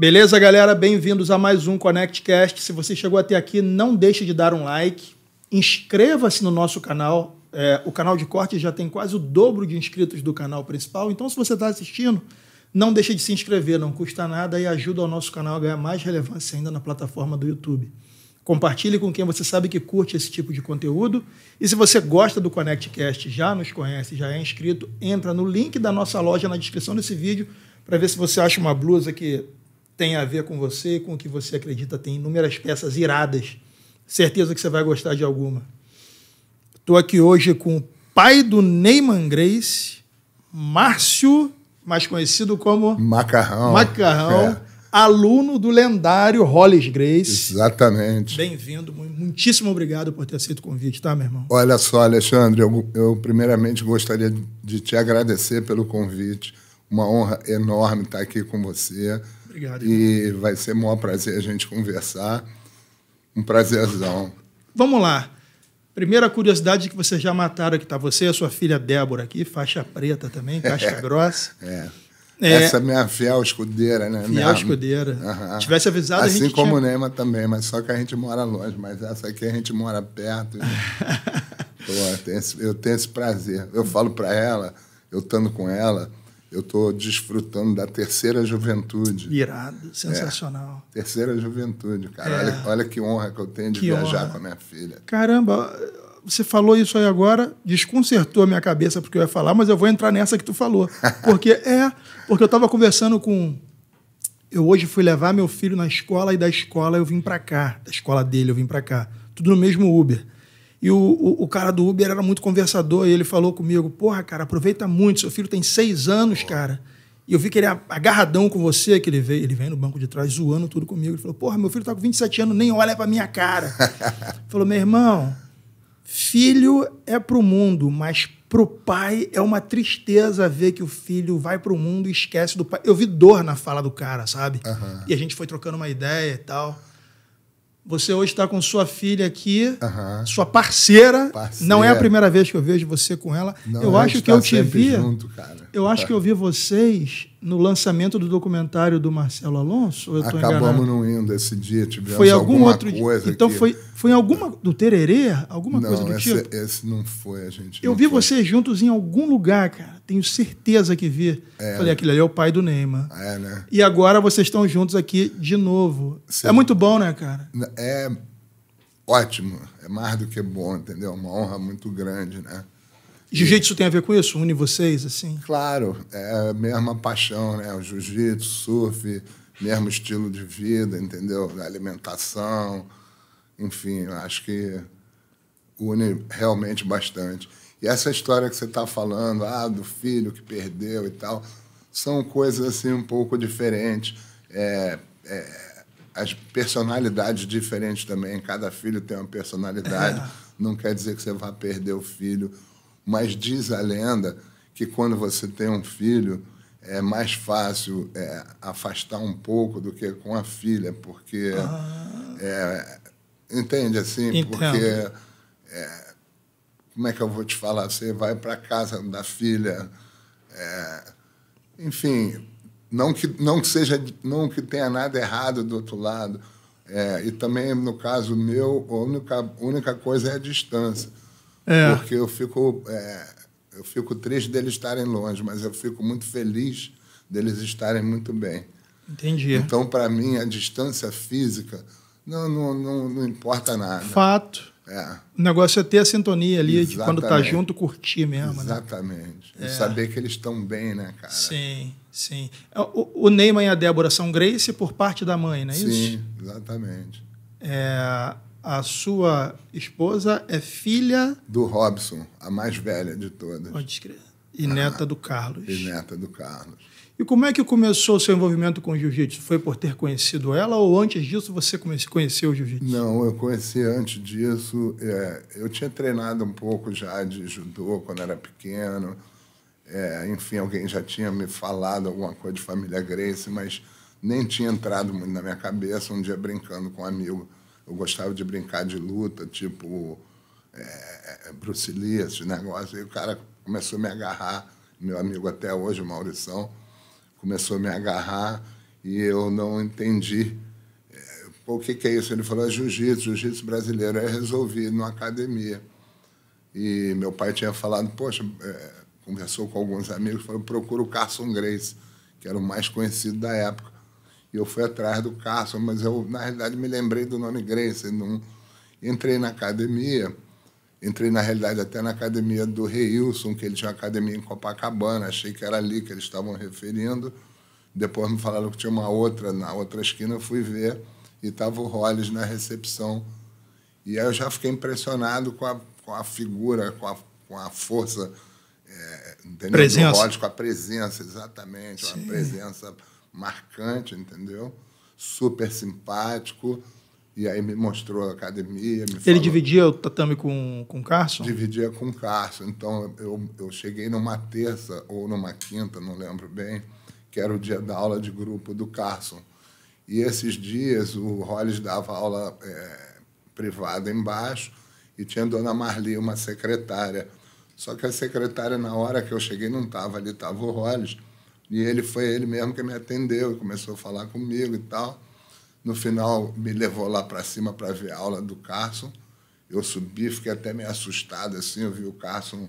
Beleza, galera? Bem-vindos a mais um ConnectCast. Se você chegou até aqui, não deixe de dar um like. Inscreva-se no nosso canal. É, o canal de corte já tem quase o dobro de inscritos do canal principal. Então, se você está assistindo, não deixe de se inscrever, não custa nada e ajuda o nosso canal a ganhar mais relevância ainda na plataforma do YouTube. Compartilhe com quem você sabe que curte esse tipo de conteúdo. E se você gosta do ConnectCast, já nos conhece, já é inscrito, entra no link da nossa loja na descrição desse vídeo para ver se você acha uma blusa que tem a ver com você, com o que você acredita. Tem inúmeras peças iradas. Certeza que você vai gostar de alguma. Estou aqui hoje com o pai do Neyman Grace, Márcio, mais conhecido como Macarrão. Macarrão. É. Aluno do lendário Hollis Grace. Exatamente. Bem-vindo, muitíssimo obrigado por ter aceito o convite, tá, meu irmão? Olha só, Alexandre, eu, eu primeiramente gostaria de te agradecer pelo convite. Uma honra enorme estar aqui com você Obrigado. Irmão. E vai ser um maior prazer a gente conversar. Um prazerzão. Vamos lá. Primeira curiosidade que vocês já mataram que tá você e a sua filha Débora aqui, faixa preta também, caixa é, grossa. É. é. Essa é minha fiel escudeira, né? Fiel minha... escudeira. Uhum. Tivesse avisado, assim a gente Assim como tinha... o Neymar também, mas só que a gente mora longe. Mas essa aqui a gente mora perto. Né? Pô, eu, tenho esse, eu tenho esse prazer. Eu falo para ela, eu estando com ela, eu estou desfrutando da terceira juventude. Irado, é, sensacional. É, terceira juventude, cara. É. Olha, olha, que honra que eu tenho de que viajar honra. com a minha filha. Caramba, você falou isso aí agora, desconcertou a minha cabeça porque eu ia falar, mas eu vou entrar nessa que tu falou. Porque é, porque eu estava conversando com. Eu hoje fui levar meu filho na escola e da escola eu vim para cá, da escola dele eu vim para cá. Tudo no mesmo Uber. E o, o, o, cara do Uber era muito conversador e ele falou comigo: Porra, cara, aproveita muito, seu filho tem seis anos, cara. E eu vi que ele é agarradão com você, que ele veio, ele vem no banco de trás zoando tudo comigo. Ele falou: Porra, meu filho tá com 27 anos, nem olha pra minha cara. falou: Meu irmão, filho é pro mundo, mas pro pai é uma tristeza ver que o filho vai pro mundo e esquece do pai. Eu vi dor na fala do cara, sabe? Uhum. E a gente foi trocando uma ideia e tal. Você hoje está com sua filha aqui, uhum. sua parceira. parceira. Não é a primeira vez que eu vejo você com ela. Não, eu acho que tá eu te vi. Junto, eu acho que eu vi vocês no lançamento do documentário do Marcelo Alonso. Acabamos enganado? não indo esse dia. Tivemos foi algum outro coisa. Dia. Então que... foi, foi em alguma do Tererê, alguma não, coisa do esse, tipo. Esse não foi a gente. Eu vi foi. vocês juntos em algum lugar, cara tenho certeza que vi. É, Falei, aquele ali é o pai do Neymar. É, né? E agora vocês estão juntos aqui de novo. Sim. É muito bom, né, cara? É ótimo. É mais do que bom, entendeu? É uma honra muito grande, né? Jiu-jitsu tem a ver com isso? Une vocês, assim? Claro. É a mesma paixão, né? O jiu-jitsu, surf, mesmo estilo de vida, entendeu? A alimentação. Enfim, acho que une realmente bastante. E essa história que você está falando, ah, do filho que perdeu e tal, são coisas assim um pouco diferentes. É, é, as personalidades diferentes também. Cada filho tem uma personalidade. É. Não quer dizer que você vá perder o filho. Mas diz a lenda que quando você tem um filho, é mais fácil é, afastar um pouco do que com a filha, porque. Ah. É, entende assim? Entendo. Porque. É, como é que eu vou te falar? Você vai para casa da filha. É, enfim, não que, não que seja, não que tenha nada errado do outro lado. É, e também, no caso meu, a única, única coisa é a distância. É. Porque eu fico, é, eu fico triste deles estarem longe, mas eu fico muito feliz deles estarem muito bem. Entendi. Então, para mim, a distância física não, não, não, não importa nada. Fato. É. O negócio é ter a sintonia ali, Exatamente. de quando tá junto, curtir mesmo. Né? Exatamente. Né? E é. saber que eles estão bem, né, cara? Sim, sim. É, o, Neyman e a Débora são Grace por parte da mãe, não é sim, isso? Sim, exatamente. É, a sua esposa é filha... Do Robson, a mais velha de todas. Pode escrever. E ah, neta do Carlos. E neta do Carlos. E como é que começou o seu envolvimento com o jiu-jitsu? Foi por ter conhecido ela ou antes disso você conheceu o jiu-jitsu? Não, eu conheci antes disso. É, eu tinha treinado um pouco já de judô quando era pequeno. É, enfim, alguém já tinha me falado alguma coisa de família Grace, mas nem tinha entrado muito na minha cabeça. Um dia brincando com um amigo, eu gostava de brincar de luta, tipo é, é Bruce Lee, negócio. E o cara começou a me agarrar, meu amigo até hoje, Maurição começou a me agarrar e eu não entendi. É, o que, que é isso? Ele falou, é jiu-jitsu, jiu-jitsu brasileiro. Aí é resolvi ir numa academia. E meu pai tinha falado, poxa, é, conversou com alguns amigos, falou, procura o Carson Grace, que era o mais conhecido da época. E eu fui atrás do Carson, mas eu, na realidade, me lembrei do nome Grace. Não... Entrei na academia Entrei, na realidade, até na academia do Reilson, que ele tinha uma academia em Copacabana. Achei que era ali que eles estavam referindo. Depois me falaram que tinha uma outra, na outra esquina eu fui ver e estava o Hollis na recepção. E aí eu já fiquei impressionado com a, com a figura, com a, com a força é, entendeu? presença. do com a presença, exatamente, Sim. uma presença marcante, entendeu? Super simpático. E aí me mostrou a academia. Ele falou, dividia o tatame com, com o Carson? Dividia com o Carson. Então eu, eu cheguei numa terça ou numa quinta, não lembro bem, que era o dia da aula de grupo do Carson. E esses dias o Hollis dava aula é, privada embaixo e tinha a dona Marli, uma secretária. Só que a secretária, na hora que eu cheguei, não estava ali, estava o Hollis. E ele foi ele mesmo que me atendeu e começou a falar comigo e tal. No final, me levou lá para cima para ver a aula do Carson. Eu subi, fiquei até meio assustado, assim, eu vi o Carson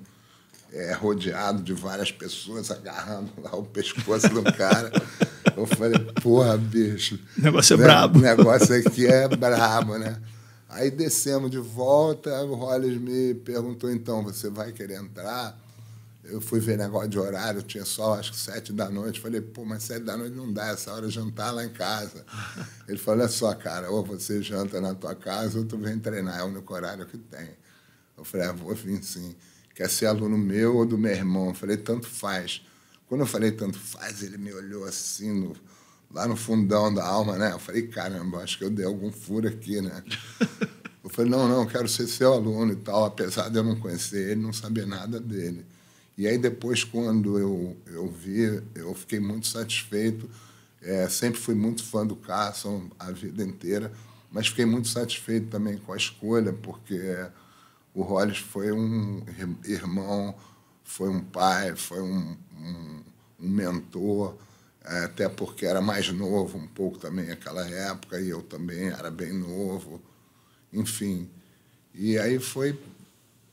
é, rodeado de várias pessoas, agarrando lá o pescoço do cara. Eu falei, porra, bicho. O negócio é né? é brabo. O negócio aqui é brabo, né? Aí descemos de volta, o Hollis me perguntou, então, você vai querer entrar? eu fui ver negócio de horário, tinha só acho que sete da noite. Falei, pô, mas sete da noite não dá, essa hora é jantar lá em casa. Ele falou, olha só, cara, ou você janta na tua casa ou tu vem treinar, é o único horário que tem. Eu falei, ah, vou vir sim. Quer ser aluno meu ou do meu irmão? Eu falei, tanto faz. Quando eu falei tanto faz, ele me olhou assim, no, lá no fundão da alma, né? Eu falei, caramba, acho que eu dei algum furo aqui, né? Eu falei, não, não, quero ser seu aluno e tal, apesar de eu não conhecer ele, não saber nada dele. E aí depois, quando eu, eu vi, eu fiquei muito satisfeito. É, sempre fui muito fã do Carson a vida inteira, mas fiquei muito satisfeito também com a escolha, porque o Hollis foi um irmão, foi um pai, foi um, um, um mentor, é, até porque era mais novo um pouco também naquela época, e eu também era bem novo, enfim. E aí foi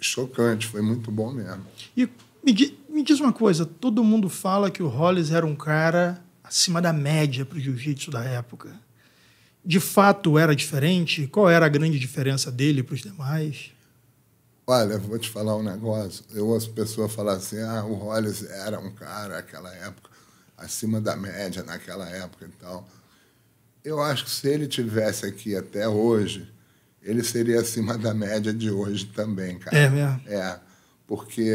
chocante, foi muito bom mesmo. E me, me diz uma coisa, todo mundo fala que o Hollis era um cara acima da média para o jiu-jitsu da época. De fato era diferente? Qual era a grande diferença dele para os demais? Olha, vou te falar um negócio. Eu ouço pessoas falar assim: ah, o Hollis era um cara naquela época, acima da média naquela época e tal. Eu acho que se ele tivesse aqui até hoje, ele seria acima da média de hoje também, cara. É mesmo? É, porque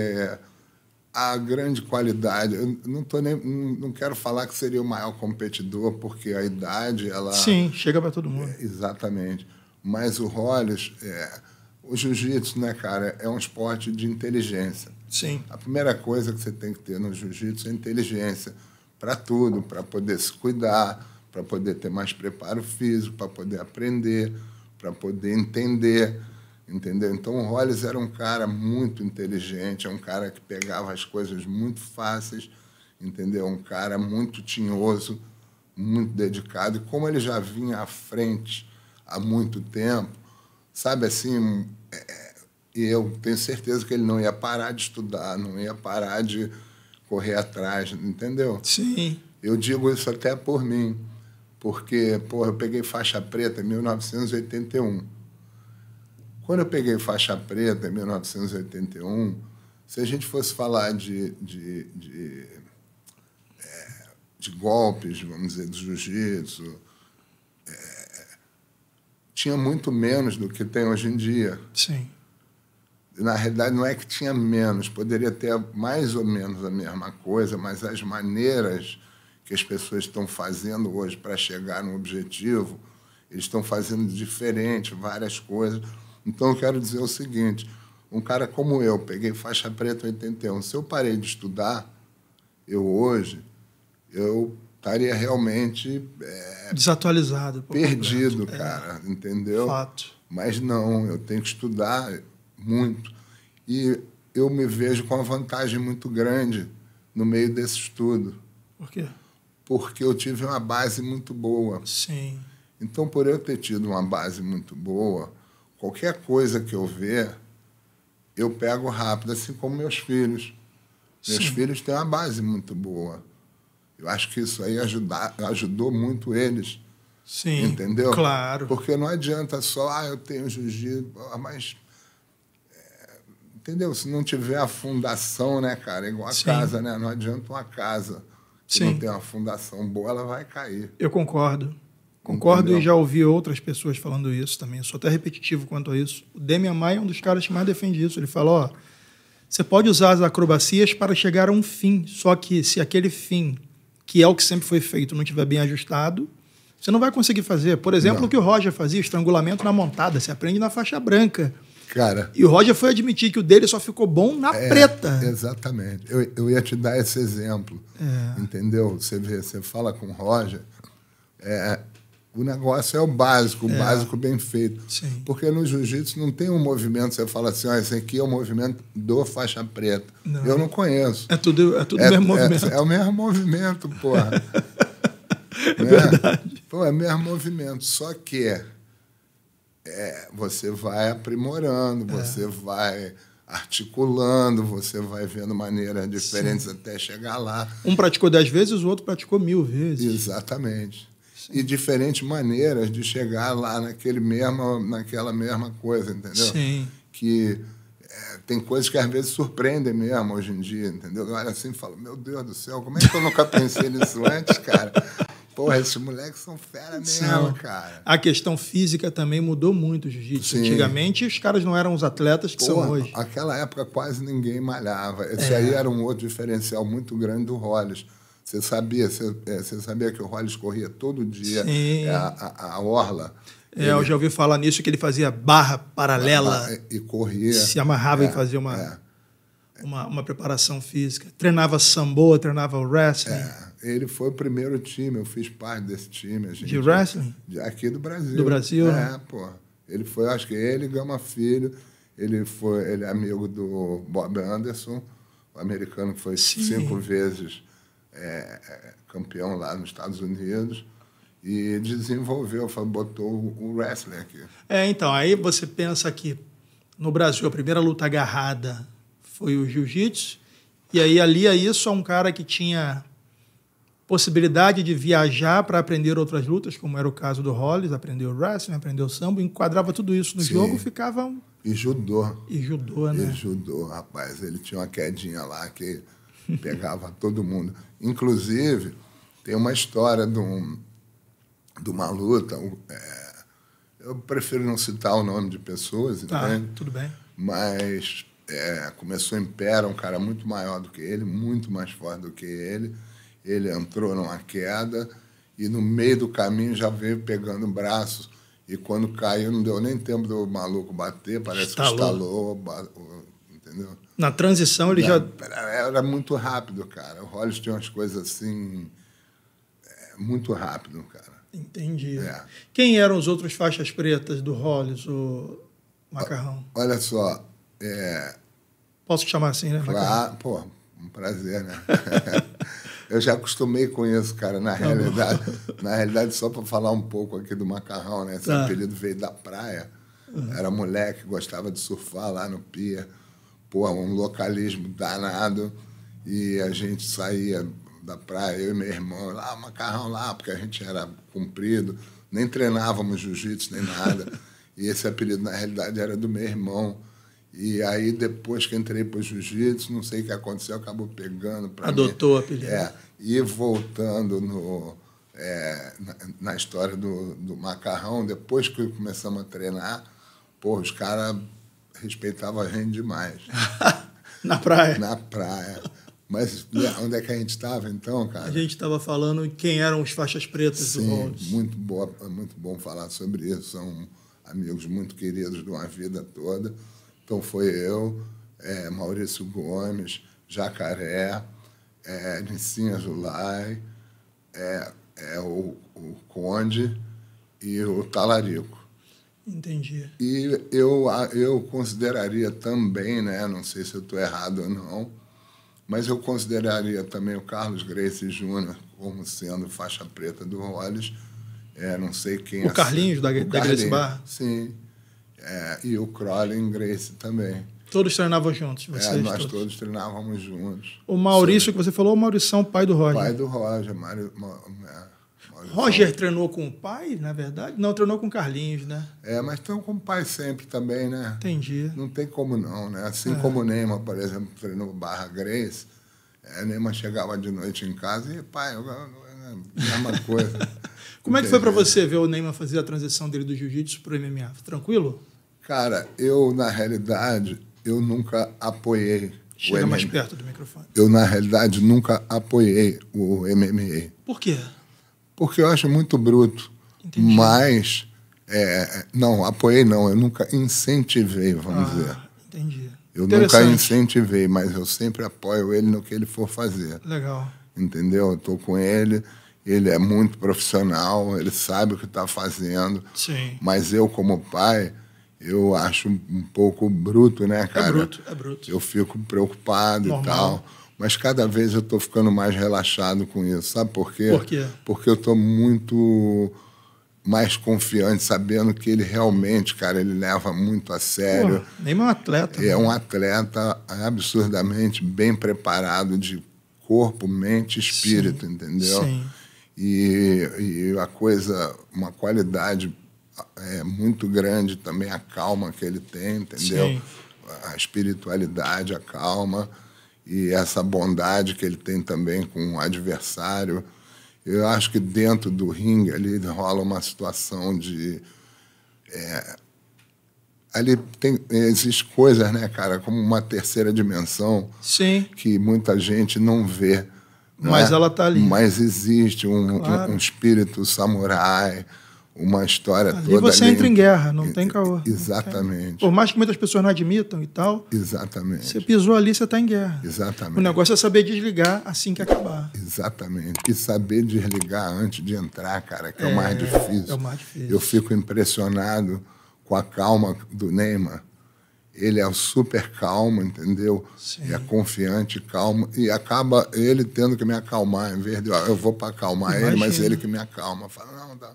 a grande qualidade. Eu não tô nem, não quero falar que seria o maior competidor, porque a idade ela sim chega para todo mundo. É, exatamente. Mas o Hollis, é, o jiu-jitsu, né, cara, é um esporte de inteligência. Sim. A primeira coisa que você tem que ter no jiu-jitsu é inteligência para tudo, para poder se cuidar, para poder ter mais preparo físico, para poder aprender, para poder entender entendeu? Então o Hollis era um cara muito inteligente, é um cara que pegava as coisas muito fáceis, entendeu? Um cara muito tinhoso, muito dedicado. E como ele já vinha à frente há muito tempo, sabe assim, é, é eu tenho certeza que ele não ia parar de estudar, não ia parar de correr atrás, entendeu? Sim. Eu digo isso até por mim, porque, porra, eu peguei faixa preta em 1981 quando eu peguei faixa preta em 1981, se a gente fosse falar de, de, de, é, de golpes, vamos dizer, do jiu-jitsu, é, tinha muito menos do que tem hoje em dia. Sim. Na realidade, não é que tinha menos, poderia ter mais ou menos a mesma coisa, mas as maneiras que as pessoas estão fazendo hoje para chegar no objetivo, eles estão fazendo diferente, várias coisas então, eu quero dizer o seguinte: um cara como eu, peguei faixa preta 81, se eu parei de estudar, eu hoje, eu estaria realmente. É, Desatualizado. Perdido, é, cara, entendeu? Fato. Mas não, eu tenho que estudar muito. E eu me vejo com uma vantagem muito grande no meio desse estudo. Por quê? Porque eu tive uma base muito boa. Sim. Então, por eu ter tido uma base muito boa, qualquer coisa que eu ver, eu pego rápido, assim como meus filhos. Meus Sim. filhos têm uma base muito boa. Eu acho que isso aí ajudar ajudou muito eles. Sim. Entendeu? Claro. Porque não adianta só, ah, eu tenho jiu-jitsu, mas. É, entendeu? Se não tiver a fundação, né, cara? É igual a Sim. casa, né? Não adianta uma casa. Se Sim. não tem uma fundação boa, ela vai cair. Eu concordo. Concordo Entendeu? e já ouvi outras pessoas falando isso também. Sou até repetitivo quanto a isso. O Demian Maia é um dos caras que mais defende isso. Ele fala, ó, você pode usar as acrobacias para chegar a um fim, só que se aquele fim, que é o que sempre foi feito, não estiver bem ajustado, você não vai conseguir fazer. Por exemplo, não. o que o Roger fazia, estrangulamento na montada, você aprende na faixa branca. Cara. E o Roger foi admitir que o dele só ficou bom na é, preta. Exatamente. Eu, eu ia te dar esse exemplo. É. Entendeu? Você vê, você fala com o Roger, é, o negócio é o básico, o é. básico bem feito. Sim. Porque no jiu-jitsu não tem um movimento, você fala assim, ah, esse aqui é o movimento do faixa preta. Não. Eu não conheço. É tudo, é tudo é, o mesmo é, movimento. É, é, o mesmo movimento, porra. é né? verdade. Pô, é o mesmo movimento. Só que é, você vai aprimorando, é. você vai articulando, você vai vendo maneiras diferentes Sim. até chegar lá. Um praticou dez vezes, o outro praticou mil vezes. Exatamente e diferentes maneiras de chegar lá naquele mesma, naquela mesma coisa, entendeu? Sim. Que é, tem coisas que às vezes surpreendem mesmo hoje em dia, entendeu? Eu olho assim e falo, meu Deus do céu, como é que eu nunca pensei nisso antes, cara? Porra, esses moleques são fera mesmo, Sim. cara. A questão física também mudou muito jiu-jitsu. Antigamente, os caras não eram os atletas que Porra, são hoje. Aquela época, quase ninguém malhava. Esse é. aí era um outro diferencial muito grande do Hollis você sabia, é, você, sabia que o Rollins corria todo dia é, a, a, a, orla. É, ele, eu já ouvi falar nisso que ele fazia barra paralela. É, e corria. Se amarrava é, e fazia uma, é, uma, uma, preparação física. Treinava samboa, treinava wrestling. É, ele foi o primeiro time, eu fiz parte desse time. Gente, de wrestling? De, aqui do Brasil. Do Brasil? É, né? pô. Ele foi, acho que ele, Gama Filho, ele foi, ele é amigo do Bob Anderson, o americano que foi Sim. cinco vezes é, é, campeão lá nos Estados Unidos e desenvolveu, botou o wrestling aqui. É, então, aí você pensa que no Brasil a primeira luta agarrada foi o jiu-jitsu, e aí ali a é isso a é um cara que tinha possibilidade de viajar para aprender outras lutas, como era o caso do Hollis, aprendeu wrestling, aprendeu samba, enquadrava tudo isso no Sim. jogo, ficava um... E judô. E judô, né? E judô, rapaz. Ele tinha uma quedinha lá que Pegava todo mundo. Inclusive, tem uma história de, um, de uma luta. é, eu prefiro não citar o nome de pessoas, tá, tudo bem. Mas é, começou em Pera, um cara muito maior do que ele, muito mais forte do que ele. Ele entrou numa queda e no meio do caminho já veio pegando braços. E quando caiu, não deu nem tempo do maluco bater, parece estalou. que estalou, entendeu? Na transição ele já. Era muito rápido, cara. O Hollis tinha umas coisas assim. É, muito rápido, cara. Entendi. É. Quem eram os outros faixas pretas do Hollis, o Macarrão? Olha só. É... Posso te chamar assim, né? Claro, pô, um prazer, né? Eu já acostumei com isso, cara, na tá realidade. Bom. Na realidade, só para falar um pouco aqui do macarrão, né? Esse tá. apelido veio da praia. Uhum. Era moleque, gostava de surfar lá no pia pô, um localismo danado. E a gente saía da praia, eu e meu irmão, lá, macarrão lá, porque a gente era comprido, nem treinávamos jiu-jitsu, nem nada. e esse apelido, na realidade, era do meu irmão. E aí, depois que entrei para o jiu-jitsu, não sei o que aconteceu, acabou pegando para mim Adotou o apelido. É, e voltando no, é, na, na, história do, do macarrão, depois que começamos a treinar, pô, os caras respeitava a gente demais. Na praia? Na praia. Mas né, onde é que a gente estava então, cara? A gente estava falando quem eram os faixas pretas Sim, do Rhodes. Muito, boa, muito bom falar sobre isso. São amigos muito queridos de uma vida toda. Então foi eu, é, Maurício Gomes, Jacaré, é, Nicinha Julai, é, é, o, o Conde e o Talarico. Entendi. E eu, eu consideraria também, né, não sei se eu estou errado ou não, mas eu consideraria também o Carlos Grace Júnior como sendo faixa preta do Rollins. É, não sei quem... O é Carlinhos, da, o da Grace Bar? Sim. É, e o Crowley Grace também. Todos treinavam juntos, é, vocês é, nós todos. treinávamos juntos. O Maurício, Sim. que você falou, o Maurição, pai do Roger. Pai do Roger, Mário, Roger treinou com o pai, na verdade? Não, treinou com o Carlinhos, né? É, mas treinou com o pai sempre também, né? Entendi. Não tem como não, né? Assim é. como o Neymar, por exemplo, treinou Barra Grace, é, Neymar chegava de noite em casa e, pai, eu, mesma é, né? é coisa. como é que foi para você ver o Neymar fazer a transição dele do jiu-jitsu para o MMA? Tranquilo? Cara, eu, na realidade, eu nunca apoiei Chega mais perto do microfone. Eu, na realidade, nunca apoiei o MMA. Por quê? porque eu acho muito bruto. Entendi. Mas, é, não, apoiei não, eu nunca incentivei, vamos ah, dizer. Entendi. Eu nunca incentivei, mas eu sempre apoio ele no que ele for fazer. Legal. Entendeu? Eu estou com ele, ele é muito profissional, ele sabe o que está fazendo. Sim. Mas eu, como pai, eu acho um pouco bruto, né, é cara? É bruto, é bruto. Eu fico preocupado Normal. e tal. Mas cada vez eu estou ficando mais relaxado com isso. Sabe por quê? Por quê? Porque eu estou muito mais confiante, sabendo que ele realmente, cara, ele leva muito a sério. nem é um atleta. É né? um atleta absurdamente bem preparado de corpo, mente e espírito, Sim. entendeu? Sim. E, e a coisa, uma qualidade é muito grande também a calma que ele tem, entendeu? Sim. A espiritualidade, a calma e essa bondade que ele tem também com o adversário. Eu acho que dentro do ringue ali rola uma situação de. É, ali tem, existe coisas, né, cara, como uma terceira dimensão Sim. que muita gente não vê. mas né? ela está ali. Mas existe um, claro. um, um espírito samurai, uma história ali toda. E você ali... entra em guerra, não tem caô. Exatamente. Por mais que muitas pessoas não admitam e tal. Exatamente. Você pisou ali, você está em guerra. Exatamente. O negócio é saber desligar assim que acabar. Exatamente. E saber desligar antes de entrar, cara, que é, é o mais é, difícil. É o mais difícil. Eu fico impressionado com a calma do Neymar. Ele é super calmo, entendeu? Sim. É confiante, calmo. E acaba ele tendo que me acalmar, em vez de eu, eu vou para acalmar Imagina. ele, mas ele que me acalma. Fala, não, Tá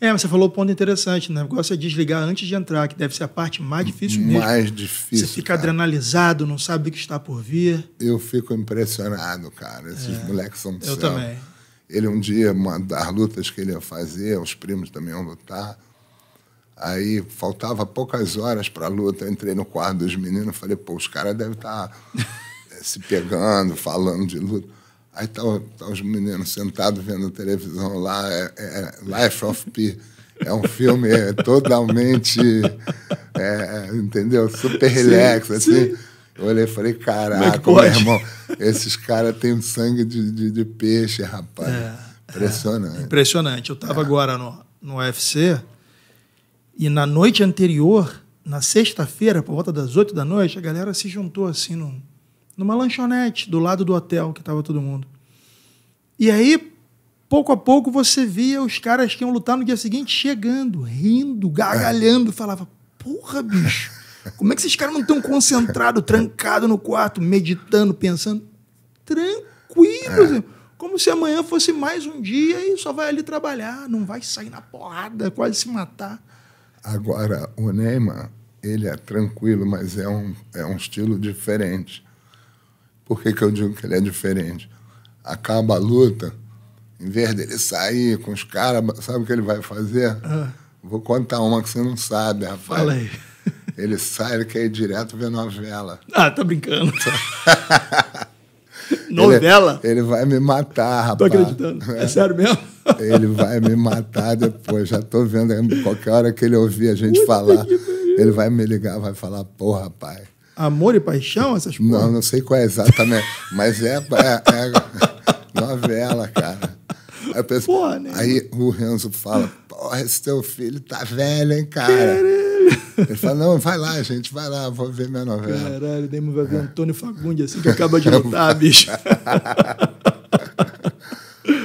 é, você falou um ponto interessante, né? O negócio é desligar antes de entrar, que deve ser a parte mais difícil mesmo. Mais difícil. Você fica cara. adrenalizado, não sabe o que está por vir. Eu fico impressionado, cara. Esses é. moleques são do Eu céu. também. Ele um dia, uma das lutas que ele ia fazer, os primos também iam lutar. Aí faltava poucas horas para a luta, eu entrei no quarto dos meninos e falei, pô, os caras devem estar tá se pegando, falando de luta. Aí tá, tá os meninos sentados vendo televisão lá, é, é, é Life of Pi. É um filme é totalmente, é, entendeu? Super relax, sim, assim. Sim. Eu olhei e falei, caraca, é meu irmão, esses caras têm sangue de, de, de, peixe, rapaz. É, impressionante. É, impressionante. Eu estava é. agora no, no UFC e na noite anterior, na sexta-feira, por volta das oito da noite, a galera se juntou assim num, numa lanchonete do lado do hotel que estava todo mundo. E aí, pouco a pouco, você via os caras que iam lutar no dia seguinte chegando, rindo, gargalhando, falava: Porra, bicho, como é que esses caras não estão concentrados, trancados no quarto, meditando, pensando? Tranquilos, é. como se amanhã fosse mais um dia e só vai ali trabalhar, não vai sair na porrada, quase se matar. Agora, o Neymar, ele é tranquilo, mas é um, é um estilo diferente. Por que, que eu digo que ele é diferente? Acaba a luta, em vez dele sair com os caras, sabe o que ele vai fazer? Ah. Vou contar uma que você não sabe, rapaz. Fala aí. Ele sai, ele quer ir direto ver novela. Ah, tá brincando. novela? Ele, ele, vai me matar, rapaz. Tô acreditando. É, é sério mesmo? ele vai me matar depois. Já tô vendo é qualquer hora que ele ouvir a gente Puta falar. Ele vai me ligar, vai falar, porra, rapaz Amor e Paixão, essas coisas? Não, não sei qual é exatamente, mas é, é, é novela, cara. Aí, penso, Porra, né? aí o Renzo fala, porra, esse teu filho tá velho, hein, cara? Caralho. Ele fala, não, vai lá, gente, vai lá, vou ver minha novela. Caralho, daí vai ver é. Antônio Fagundes, assim, que acaba de é. lutar, bicho.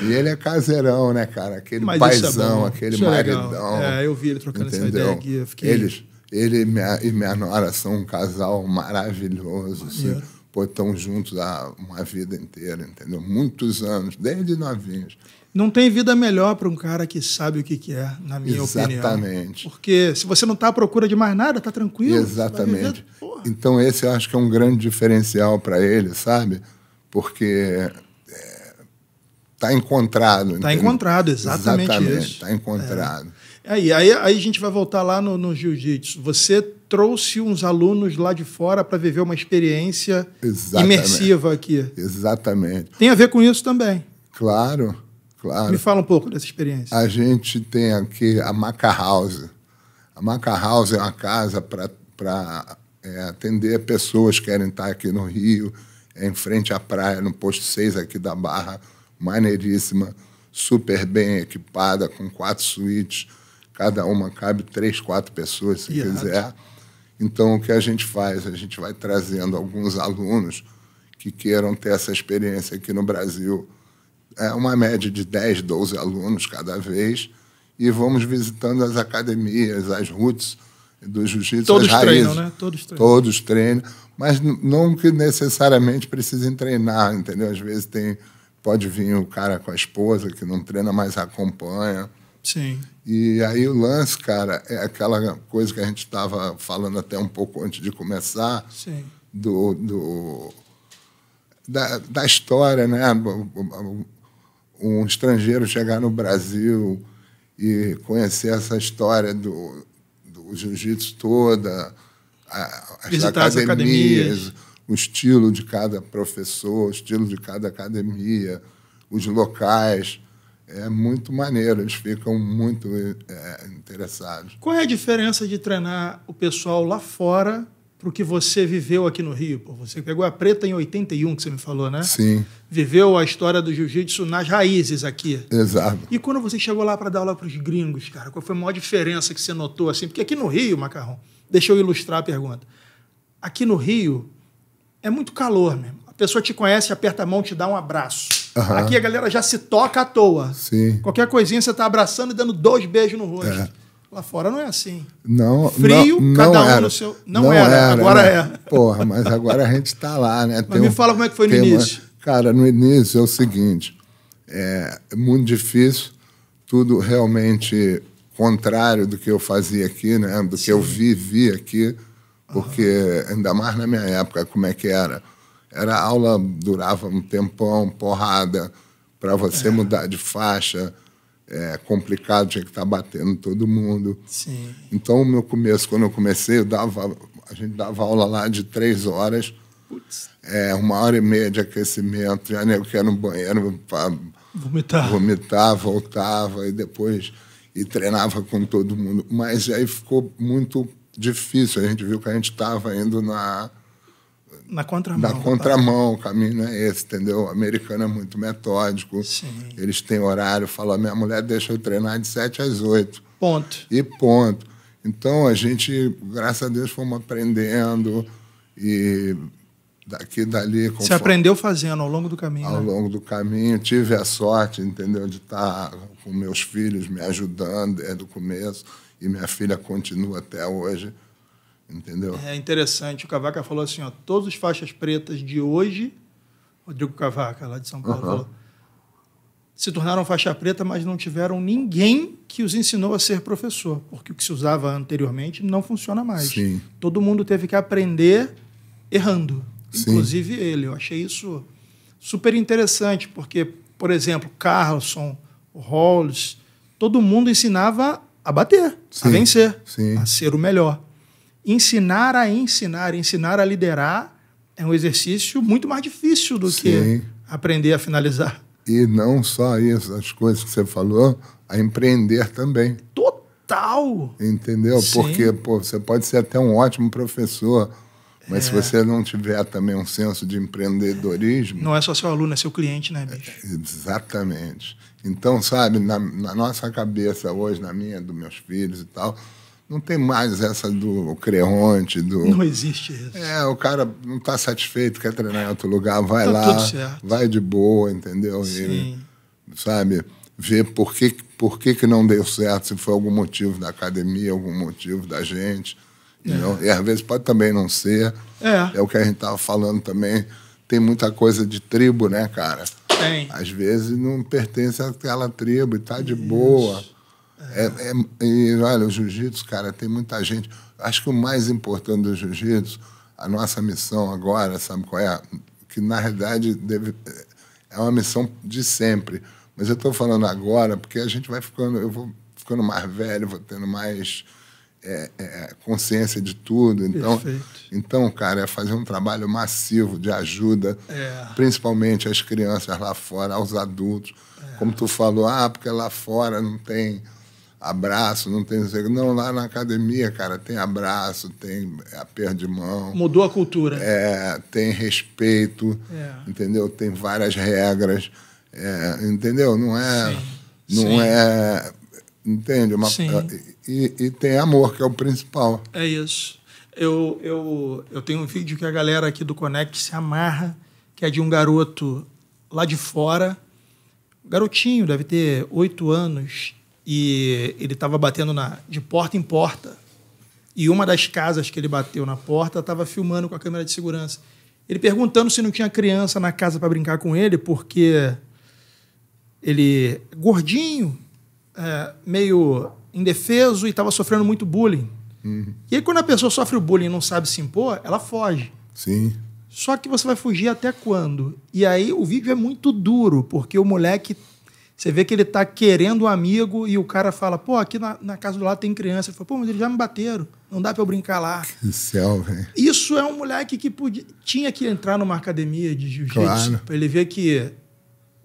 E ele é caseirão, né, cara? Aquele paisão, é paizão, é aquele isso é maridão. É, é, eu vi ele trocando entendeu? essa ideia aqui. Fiquei... Eles, ele e minha, e minha nora são um casal maravilhoso. Assim, pô, estão juntos há uma vida inteira, entendeu? Muitos anos, desde novinhos. Não tem vida melhor para um cara que sabe o que é, na minha Exatamente. opinião. Exatamente. Porque se você não está à procura de mais nada, está tranquilo. Exatamente. Viver, então, esse eu acho que é um grande diferencial para ele, sabe? Porque está é, encontrado. Está encontrado, exatamente, exatamente isso. Está encontrado. É. Aí, aí, aí a gente vai voltar lá no, no jiu-jitsu. Você trouxe uns alunos lá de fora para viver uma experiência Exatamente. imersiva aqui. Exatamente. Tem a ver com isso também. Claro, claro. Me fala um pouco dessa experiência. A gente tem aqui a Maca House. A Maca House é uma casa para é, atender pessoas que querem estar aqui no Rio, é em frente à praia, no posto 6 aqui da Barra, maneiríssima, super bem equipada, com quatro suítes Cada uma cabe três, quatro pessoas, se quiser. Então, o que a gente faz? A gente vai trazendo alguns alunos que queiram ter essa experiência aqui no Brasil. É uma média de 10, 12 alunos cada vez. E vamos visitando as academias, as roots do jiu-jitsu. Todos treinam, né? Todos treinam. Todos treinam. Mas não que necessariamente precisem treinar, entendeu? Às vezes tem, pode vir o cara com a esposa que não treina, mas acompanha. Sim. E aí o lance, cara, é aquela coisa que a gente estava falando até um pouco antes de começar, Sim. do, do da, da, história, né? Um estrangeiro chegar no Brasil e conhecer essa história do, do jiu-jitsu toda, a, as academias, as academias, o estilo de cada professor, o estilo de cada academia, os locais é muito maneiro, eles ficam muito é, interessados. Qual é a diferença de treinar o pessoal lá fora para o que você viveu aqui no Rio? você pegou a preta em 81, que você me falou, né? Sim. Viveu a história do jiu-jitsu nas raízes aqui. Exato. E quando você chegou lá para dar aula para os gringos, cara, qual foi a maior diferença que você notou? assim? Porque aqui no Rio, Macarrão, deixa eu ilustrar a pergunta. Aqui no Rio, é muito calor mesmo. A pessoa te conhece, aperta a mão, te dá um abraço. Uhum. Aqui a galera já se toca à toa. Sim. Qualquer coisinha você tá abraçando e dando dois beijos no rosto. É. Lá fora não é assim. Não, Frio, não, cada não um era. no seu. Não, não era, era, agora né? é. Porra, mas agora a gente está lá, né? Tem mas me um, fala como é que foi no início. Uma... Cara, no início é o seguinte: é muito difícil, tudo realmente contrário do que eu fazia aqui, né? Do Sim. que eu vivi aqui, porque, uhum. ainda mais na minha época, como é que era? Era aula, durava um tempão, porrada, para você é. mudar de faixa. É complicado, tinha que estar tá batendo todo mundo. Sim. Então, no começo, quando eu comecei, eu dava, a gente dava aula lá de três horas, é, uma hora e meia de aquecimento, já nem eu quero no banheiro para vomitar. vomitar, voltava e depois e treinava com todo mundo. Mas aí ficou muito difícil. A gente viu que a gente estava indo na na contramão. Na tá? contramão, o caminho é esse, entendeu? O americano é muito metódico. Sim. Eles têm horário, fala, minha mulher deixa eu treinar de 7 às 8. Ponto. E ponto. Então a gente, graças a Deus, fomos aprendendo e daqui dali. Conforme, Você aprendeu fazendo ao longo do caminho? Ao né? longo do caminho. Tive a sorte, entendeu, de estar com meus filhos me ajudando desde o começo e minha filha continua até hoje Entendeu? É interessante. O Cavaca falou assim: ó, todos os faixas pretas de hoje, Rodrigo Cavaca, lá de São Paulo, falou, se tornaram faixa preta, mas não tiveram ninguém que os ensinou a ser professor, porque o que se usava anteriormente não funciona mais. Sim. Todo mundo teve que aprender errando, Sim. inclusive ele. Eu achei isso super interessante, porque, por exemplo, Carlson, Hollis, todo mundo ensinava a bater, Sim. a vencer, a ser o melhor ensinar a ensinar, ensinar a liderar é um exercício muito mais difícil do Sim. que aprender a finalizar. E não só isso, as coisas que você falou, a empreender também. Total! Entendeu? Sim. Porque pô, você pode ser até um ótimo professor, mas é. se você não tiver também um senso de empreendedorismo. Não é só seu aluno, é seu cliente, né, bicho? É, exatamente. Então, sabe, na, na nossa cabeça hoje, na minha, dos meus filhos e tal, não tem mais essa do Creonte, do. Não existe isso. É, o cara não está satisfeito, quer treinar em outro lugar, vai tá lá, vai de boa, entendeu? Sim. E, sabe? Ver por que, por que, que não deu certo, se foi algum motivo da academia, algum motivo da gente. É. E às vezes pode também não ser. É. É o que a gente tava falando também. Tem muita coisa de tribo, né, cara? Tem. Às vezes não pertence àquela tribo e tá de Isso. boa. É, é, e olha, o jiu-jitsu, cara, tem muita gente. Acho que o mais importante do jiu-jitsu, a nossa missão agora, sabe qual é? Que na realidade deve, é uma missão de sempre. Mas eu estou falando agora porque a gente vai ficando, eu vou ficando mais velho, vou tendo mais é, é, consciência de tudo. Então, Perfeito. então, cara, é fazer um trabalho massivo de ajuda, é. principalmente às crianças lá fora, aos adultos. É. Como tu falou, ah, porque lá fora não tem abraço, não tem não lá na academia, cara, tem abraço, tem aperto de mão. Mudou a cultura. É, tem respeito, é. entendeu? Tem várias regras, é, entendeu? Não é, Sim. não Sim. é, entende? Uma, Sim. E, e tem amor que é o principal. É isso. Eu, eu, eu tenho um vídeo que a galera aqui do Conect se amarra, que é de um garoto lá de fora, garotinho, deve ter oito anos, e ele estava batendo na, de porta em porta. E uma das casas que ele bateu na porta estava filmando com a câmera de segurança. Ele perguntando se não tinha criança na casa para brincar com ele, porque ele gordinho, é, meio indefeso e estava sofrendo muito bullying. Uhum. E aí, quando a pessoa sofre o bullying e não sabe se impor, ela foge. Sim. Só que você vai fugir até quando? E aí o vídeo é muito duro, porque o moleque você vê que ele está querendo um amigo e o cara fala, pô, aqui na, na casa do lado tem criança. Ele fala, pô, mas eles já me bateram, não dá para eu brincar lá. Que céu, velho. Isso é um moleque que podia, tinha que entrar numa academia de jiu-jitsu claro. para ele ver que,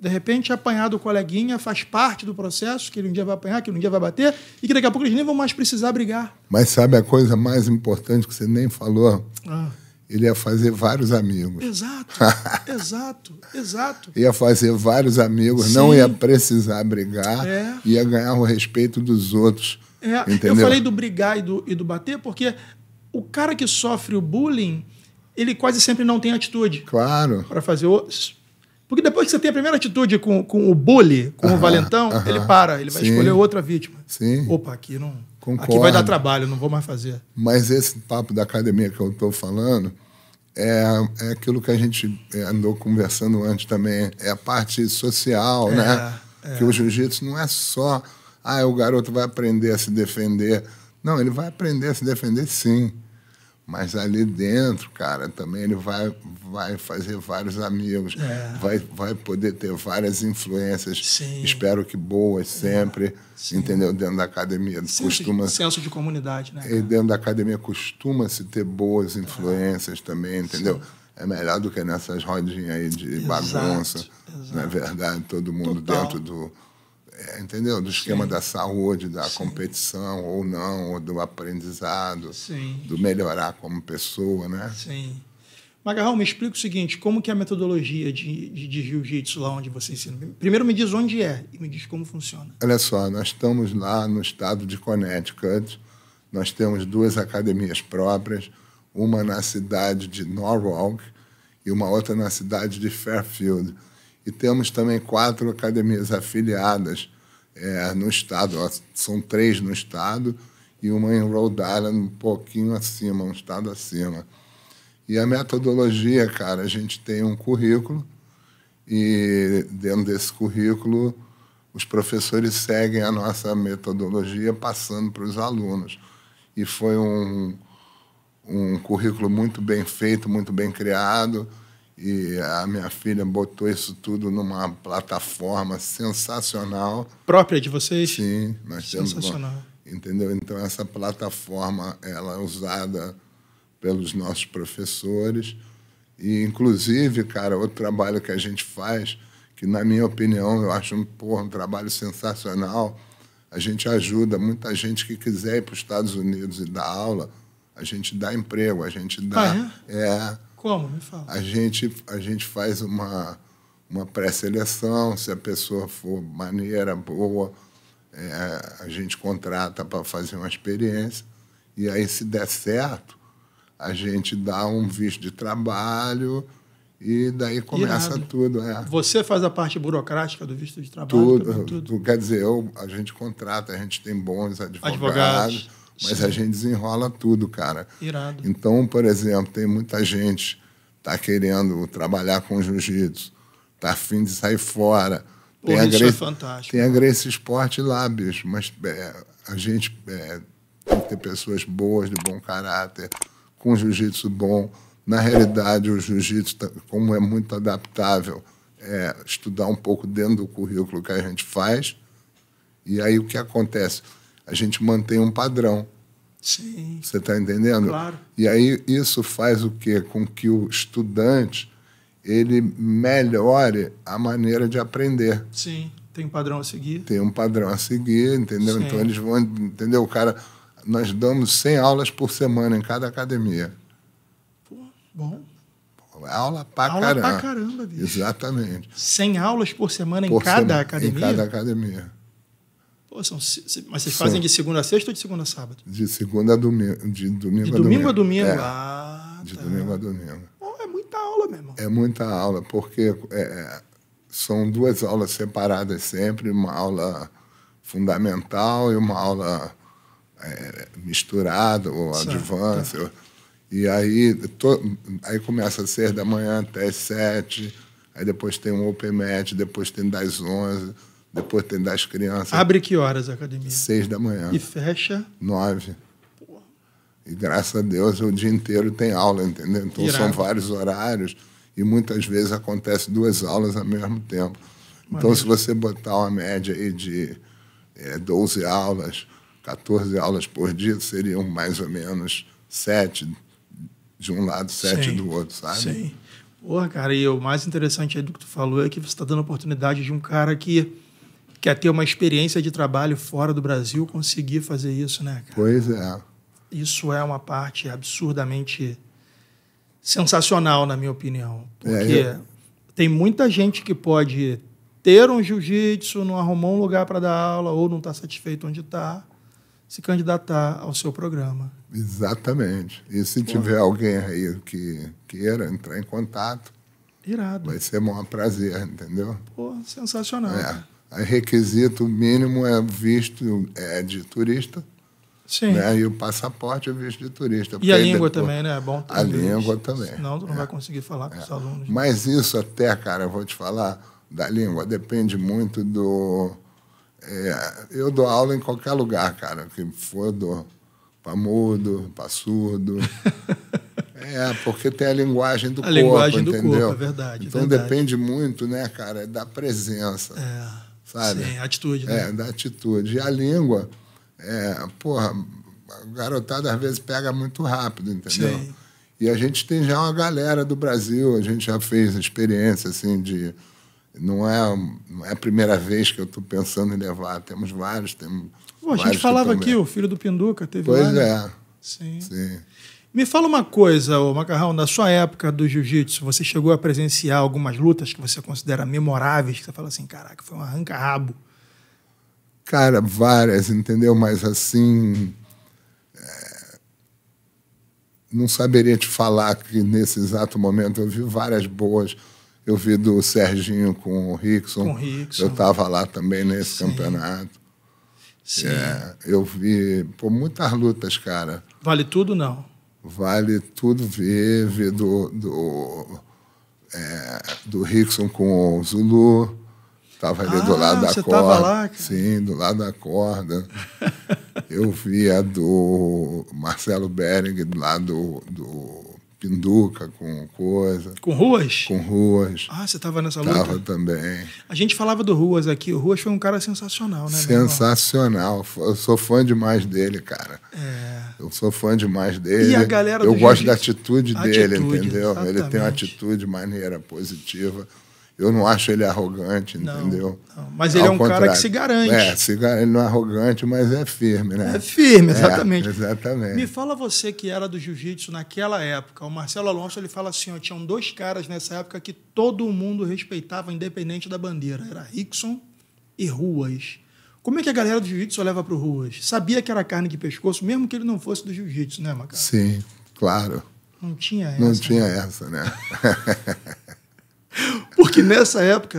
de repente, apanhar do coleguinha faz parte do processo, que ele um dia vai apanhar, que ele um dia vai bater, e que daqui a pouco eles nem vão mais precisar brigar. Mas sabe a coisa mais importante que você nem falou? Ah ele ia fazer vários amigos. Exato, exato, exato. Ia fazer vários amigos, Sim. não ia precisar brigar, é. ia ganhar o respeito dos outros. É. Eu falei do brigar e do, e do bater porque o cara que sofre o bullying, ele quase sempre não tem atitude. Claro. Para fazer o... Porque depois que você tem a primeira atitude com, com o bully, com aham, o valentão, aham. ele para, ele vai Sim. escolher outra vítima. Sim. Opa, aqui não Concordo. Aqui vai dar trabalho, não vou mais fazer. Mas esse papo da academia que eu estou falando é, é aquilo que a gente é, andou conversando antes também. É a parte social, é, né? É. Que o jiu-jitsu não é só, ah, o garoto vai aprender a se defender. Não, ele vai aprender a se defender sim. Mas ali dentro, cara, também ele vai, vai fazer vários amigos, é. vai, vai poder ter várias influências, Sim. espero que boas é. sempre, é. entendeu? Dentro da academia. Senso, costuma, de, senso de comunidade, né? Cara? dentro da academia costuma-se ter boas influências é. também, entendeu? Sim. É melhor do que nessas rodinhas aí de exato, bagunça, exato. não é verdade? Todo mundo Total. dentro do é, entendeu? Do esquema Sim. da saúde, da Sim. competição ou não, ou do aprendizado, Sim. do melhorar como pessoa, né? Sim. Magarral, me explica o seguinte, como que é a metodologia de, de, de jiu-jitsu lá onde você ensina? Primeiro me diz onde é e me diz como funciona. Olha só, nós estamos lá no estado de Connecticut, nós temos duas academias próprias, uma na cidade de Norwalk e uma outra na cidade de Fairfield e temos também quatro academias afiliadas é, no estado, ó, são três no estado e uma em Rhode Island, um pouquinho acima, um estado acima. E a metodologia, cara, a gente tem um currículo e dentro desse currículo os professores seguem a nossa metodologia passando para os alunos. E foi um, um currículo muito bem feito, muito bem criado e a minha filha botou isso tudo numa plataforma sensacional. Própria de vocês? Sim, nós temos. Sensacional. entendeu? Então, essa plataforma ela é usada pelos nossos professores. E, inclusive, cara, outro trabalho que a gente faz, que, na minha opinião, eu acho um, porra, um trabalho sensacional, a gente ajuda muita gente que quiser ir para os Estados Unidos e dar aula, a gente dá emprego, a gente dá. Ah, é? é como? Me fala. A gente, a gente faz uma, uma pré-seleção, se a pessoa for maneira, boa, é, a gente contrata para fazer uma experiência. E aí, se der certo, a gente dá um visto de trabalho e daí começa Irado. tudo. É. Você faz a parte burocrática do visto de trabalho? Tudo. tudo. Quer dizer, eu, a gente contrata, a gente tem bons advogados. advogados. Mas Sim. a gente desenrola tudo, cara. Irado. Então, por exemplo, tem muita gente tá querendo trabalhar com jiu-jitsu, tá afim de sair fora. Porra, tem é fantástico. Tem a Grace Esporte lá, bicho, mas é, a gente é, tem que ter pessoas boas, de bom caráter, com jiu-jitsu bom. Na realidade, o jiu-jitsu, tá, como é muito adaptável, é estudar um pouco dentro do currículo que a gente faz. E aí o que acontece? a gente mantém um padrão. Sim. Você está entendendo? Claro. E aí isso faz o quê? Com que o estudante ele melhore a maneira de aprender. Sim, tem um padrão a seguir. Tem um padrão a seguir, entendeu? Sim. Então eles vão, entendeu? O cara, nós damos 100 aulas por semana em cada academia. Pô, bom. É aula pra aula caramba. Aula pra caramba, bicho. Exatamente. 100 aulas por semana por em cada semana, academia? Em cada academia. Pô, são, mas vocês são. fazem de segunda a sexta ou de segunda a sábado? De segunda a domingo. De domingo, de domingo a domingo. A domingo. É. Ah, de tá. domingo a domingo. é muita aula, meu irmão. É muita aula, porque é, é, são duas aulas separadas sempre, uma aula fundamental e uma aula é, misturada ou advance. Tá. E aí, to, aí começa às seis da manhã até as sete, aí depois tem um open match, depois tem das onze depois tem das crianças. Abre que horas a academia? Seis da manhã. E fecha? Nove. E graças a Deus o dia inteiro tem aula, entendeu? Então Irado. são vários horários e muitas vezes acontece duas aulas ao mesmo tempo. Maravilha. Então, se você botar uma média aí de é, 12 aulas, 14 aulas por dia, seriam mais ou menos sete de um lado, sete Sim. do outro, sabe? Sim. Porra, cara, e o mais interessante aí do que tu falou é que você está dando a oportunidade de um cara que quer ter uma experiência de trabalho fora do Brasil, conseguir fazer isso, né, cara? Pois é. Isso é uma parte absurdamente sensacional, na minha opinião. É, Porque é, eu... tem muita gente que pode ter um jiu-jitsu, não arrumou um lugar para dar aula ou não está satisfeito onde está, se candidatar ao seu programa. Exatamente. E se Porra. tiver alguém aí que queira entrar em contato, Irado. vai ser um prazer, entendeu? Pô, sensacional. É. O requisito mínimo é visto é de turista. Sim. Né? E o passaporte é visto de turista. E a língua depois, também, né? É bom A língua também. Senão tu não é. vai conseguir falar com é. os alunos. Mas isso até, cara, eu vou te falar, da língua depende muito do... É, eu dou aula em qualquer lugar, cara, que for do para mudo, para surdo. é, porque tem a linguagem do a corpo, linguagem do entendeu? Corpo, é verdade. É então verdade. depende muito, né, cara, da presença. É sabe? Sim, atitude, né? É, da atitude. E a língua, é, porra, a garotada às vezes pega muito rápido, entendeu? Sim. E a gente tem já uma galera do Brasil, a gente já fez experiência, assim, de... Não é, não é a primeira vez que eu estou pensando em levar, temos vários, temos... Pô, a gente falava aqui, o filho do Pinduca teve Pois lá, né? é. Né? Sim. Sim. Me fala uma coisa, ô Macarrão, na sua época do jiu-jitsu, você chegou a presenciar algumas lutas que você considera memoráveis, que você fala assim, caraca, foi um arranca-rabo? Cara, várias, entendeu? Mas assim. É... Não saberia te falar que nesse exato momento eu vi várias boas. Eu vi do Serginho com o Rickson. Com o Rickson. Eu estava lá também nesse Sim. campeonato. Sim. É, eu vi por muitas lutas, cara. Vale tudo, não? vale tudo ver, ver do, do, é, do Rickson com o Zulu. Estava ali ah, do lado da corda. Lá, Sim, do lado da corda. Eu via do Marcelo Bering do lado do, do pinduca, com coisa. Com ruas? Com ruas. Ah, você estava nessa luta? Estava também. A gente falava do Ruas aqui. O Ruas foi um cara sensacional, né? Sensacional. Eu sou fã demais dele, cara. É. Eu sou fã demais dele. E a galera Eu gosto da atitude dele, entendeu? Exatamente. Ele tem uma atitude maneira, positiva. Eu não acho ele arrogante, não, entendeu? Não. Mas ele Ao é um contrário. cara que se garante. É, se gar... ele não é arrogante, mas é firme, né? É firme, é, exatamente. É, exatamente. Me fala você que era do jiu-jitsu naquela época. O Marcelo Alonso ele fala assim: ó, tinham dois caras nessa época que todo mundo respeitava, independente da bandeira. Era Rickson e Ruas. Como é que a galera do jiu-jitsu leva para o Ruas? Sabia que era carne de pescoço, mesmo que ele não fosse do jiu-jitsu, né, Macaco? Sim, claro. Não tinha essa. Não tinha né? essa, né? Porque nessa época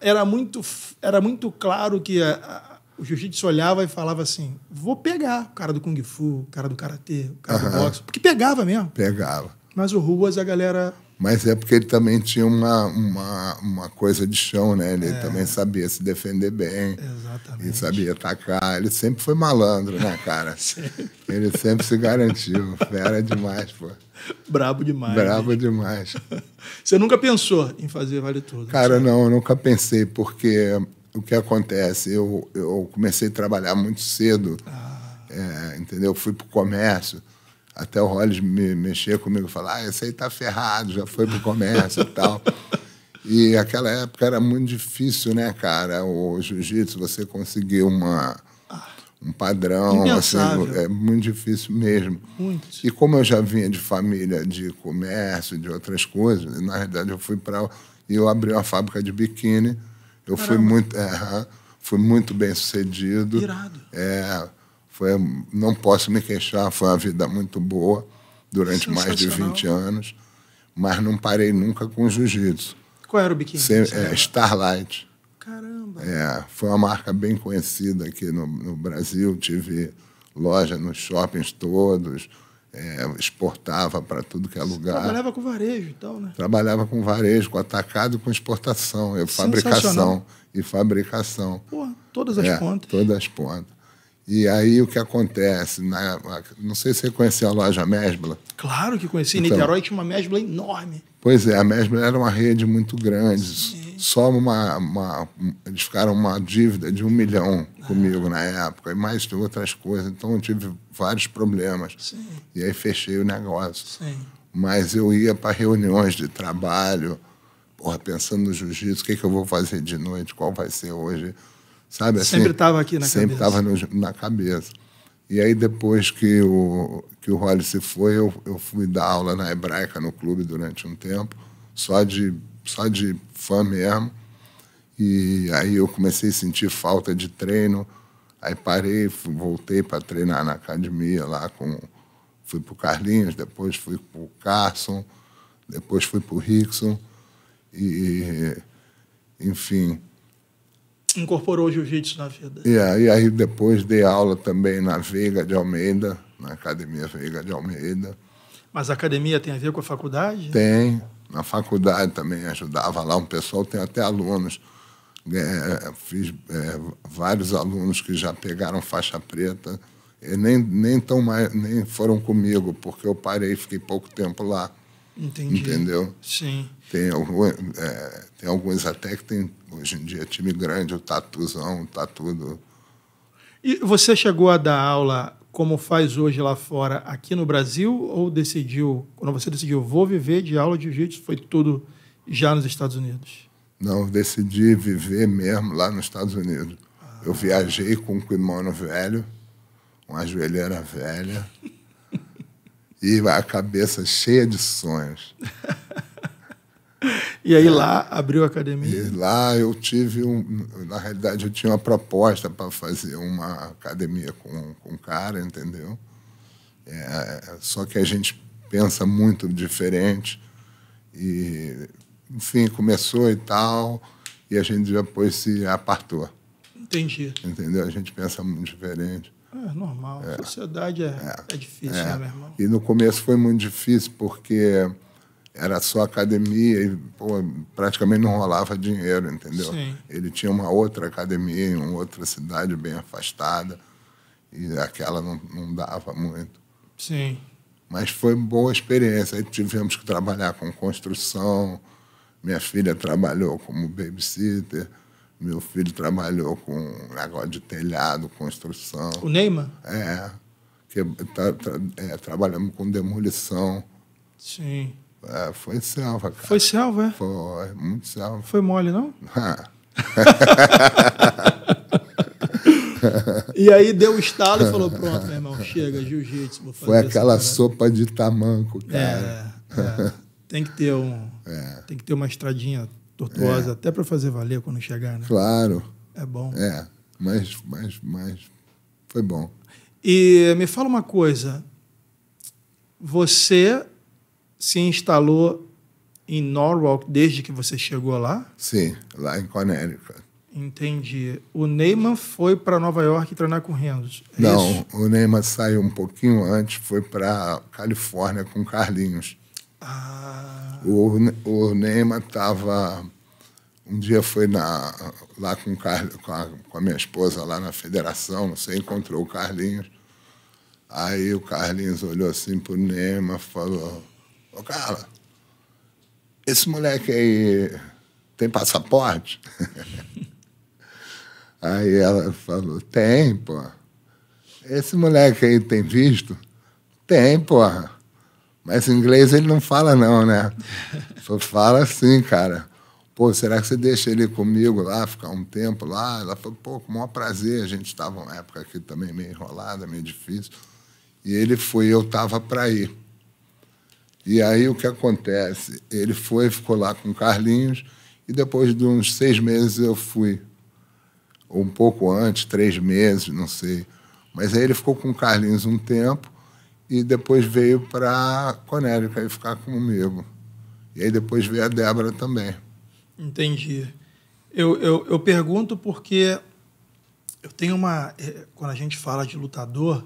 é. era, muito, era muito claro que a, a, o jiu-jitsu olhava e falava assim: vou pegar o cara do Kung Fu, o cara do Karatê, o cara uh -huh. do boxe. Porque pegava mesmo. Pegava. Mas o Ruas, a galera. Mas é porque ele também tinha uma, uma, uma coisa de chão, né? Ele é. também sabia se defender bem. Exatamente. Ele sabia atacar. Ele sempre foi malandro, né, cara? sempre. Ele sempre se garantiu. Fera demais, pô. Brabo demais. Brabo gente. demais. Você nunca pensou em fazer Vale Tudo? Cara, sabe? não, eu nunca pensei, porque o que acontece? Eu, eu comecei a trabalhar muito cedo, ah. é, entendeu? Fui para o comércio. Até o Hollis me, mexia comigo e falava: ah, esse aí tá ferrado, já foi para o comércio e tal. E aquela época era muito difícil, né, cara? O jiu-jitsu, você conseguir uma um padrão. Assim, é muito difícil mesmo. Muito. E como eu já vinha de família de comércio, de outras coisas, na verdade eu fui para. E eu abri uma fábrica de biquíni. Eu fui muito. É, fui muito bem sucedido. Irado. É, foi, não posso me queixar, foi uma vida muito boa durante mais de 20 anos. Mas não parei nunca com jiu-jitsu. Qual era o biquíni? Sem, é, Starlight. Caramba! É, foi uma marca bem conhecida aqui no, no Brasil. Tive loja nos shoppings todos, é, exportava para tudo que é lugar. Você trabalhava com varejo e então, tal, né? Trabalhava com varejo, com atacado e com exportação, e fabricação e fabricação. Porra, todas as é, pontas. Todas as pontas. E aí o que acontece? Na, né? não sei se você conhecia a loja Mesbla. Claro que conheci. Então, em Niterói tinha uma Mesbla enorme. Pois é, a Mesbla era uma rede muito grande. Sim. Só uma, uma, Eles ficaram uma dívida de um milhão ah. comigo na época, e mais outras coisas. Então eu tive vários problemas. Sim. E aí fechei o negócio. Sim. Mas eu ia para reuniões de trabalho, porra, pensando no jiu-jitsu, o que, é que eu vou fazer de noite, qual vai ser hoje sabe? Assim, sempre estava aqui na sempre cabeça. Sempre estava na cabeça. E aí, depois que o, que o Holly se foi, eu, eu fui dar aula na hebraica no clube durante um tempo, só de, só de fã mesmo. E aí eu comecei a sentir falta de treino. Aí parei, fui, voltei para treinar na academia lá com. Fui para o Carlinhos, depois fui para o Carson, depois fui para o Rickson. E, enfim, incorporou jiu-jitsu na vida. E aí, aí depois dei aula também na Veiga de Almeida, na Academia Veiga de Almeida. Mas a academia tem a ver com a faculdade? Tem. Na faculdade também ajudava lá um pessoal, tem até alunos. É, fiz é, vários alunos que já pegaram faixa preta e nem, nem, tão mais, nem foram comigo, porque eu parei, fiquei pouco tempo lá. Entendi. Entendeu? Sim. Tem, algum, é, tem alguns até que tem, hoje em dia, time grande, o tatuzão, tá tudo. E você chegou a dar aula como faz hoje lá fora, aqui no Brasil, ou decidiu, quando você decidiu, vou viver de aula de jiu-jitsu, foi tudo já nos Estados Unidos? Não, decidi viver mesmo lá nos Estados Unidos. Ah. Eu viajei com um kimono velho, uma joelheira velha. e a cabeça cheia de sonhos. e aí é. lá abriu a academia? E lá eu tive um. Na realidade, eu tinha uma proposta para fazer uma academia com, com um cara, entendeu? É, só que a gente pensa muito diferente. E, enfim, começou e tal, e a gente depois se apartou. Entendi. Entendeu? A gente pensa muito diferente. É normal. É. A sociedade é, é. é difícil, né, meu irmão? E no começo foi muito difícil, porque era só academia e pô, praticamente não rolava dinheiro, entendeu? Sim. Ele tinha uma outra academia em uma outra cidade bem afastada e aquela não, não dava muito. Sim. Mas foi boa experiência. Aí tivemos que trabalhar com construção. Minha filha trabalhou como babysitter. Meu filho trabalhou com negócio de telhado, construção. O Neymar? É. Que, tra, tá, tra, é, trabalhamos com demolição. Sim. É, foi selva, cara. Foi selva, é? Foi, muito selva. Foi mole, não? É. e aí deu o um estalo e falou: pronto, meu irmão, chega, jiu-jitsu. Foi aquela isso, sopa de tamanco, cara. É, é, tem que ter um. É. Tem que ter uma estradinha tortuosa, é. até para fazer valer quando chegar, né? Claro. É bom. É, mas, mas, mas foi bom. E me fala uma coisa. Você se instalou em Norwalk desde que você chegou lá? Sim, lá em Connecticut. Entendi. O Neyman foi para Nova York treinar com Renzo. É Não, isso? o Neyman saiu um pouquinho antes, foi para Califórnia com Carlinhos. Ah. O, Ornema estava. Um dia foi na, lá com, com, a, com a minha esposa, lá na federação, não sei, encontrou o Carlinhos. Aí o Carlinhos olhou assim pro Nema e falou: Ô, cara, esse moleque aí tem passaporte? aí ela falou: Tem, pô. Esse moleque aí tem visto? Tem, porra. Mas inglês ele não fala, não, né? Só fala assim, cara. Pô, será que você deixa ele comigo lá, ficar um tempo lá? Ela falou, pô, com o maior prazer. A gente estava uma época aqui também meio enrolada, meio difícil. E ele foi, eu estava para ir. E aí o que acontece? Ele foi, ficou lá com o Carlinhos, e depois de uns seis meses eu fui. Ou um pouco antes, três meses, não sei. Mas aí ele ficou com o Carlinhos um tempo, e depois veio para Conérica e ficar comigo. E aí depois veio a Débora também. Entendi. Eu, eu, eu pergunto porque eu tenho uma. É, quando a gente fala de lutador,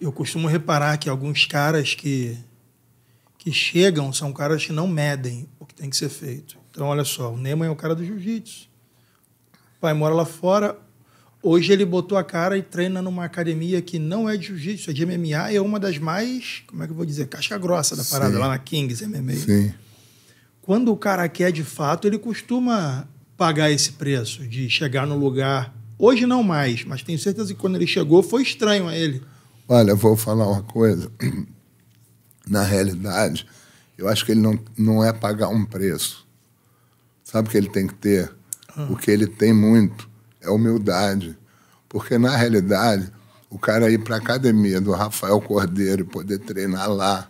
eu costumo reparar que alguns caras que, que chegam são caras que não medem o que tem que ser feito. Então, olha só, o Neyman é o cara do jiu-jitsu. O pai mora lá fora, Hoje ele botou a cara e treina numa academia que não é de jiu-jitsu, é de MMA e é uma das mais, como é que eu vou dizer, caixa grossa da parada, Sim. lá na Kings MMA. Sim. Quando o cara quer de fato, ele costuma pagar esse preço de chegar no lugar. Hoje não mais, mas tenho certeza que quando ele chegou foi estranho a ele. Olha, eu vou falar uma coisa. Na realidade, eu acho que ele não, não é pagar um preço. Sabe o que ele tem que ter? Ah. O que ele tem muito é humildade. Porque, na realidade, o cara ir para a academia do Rafael Cordeiro e poder treinar lá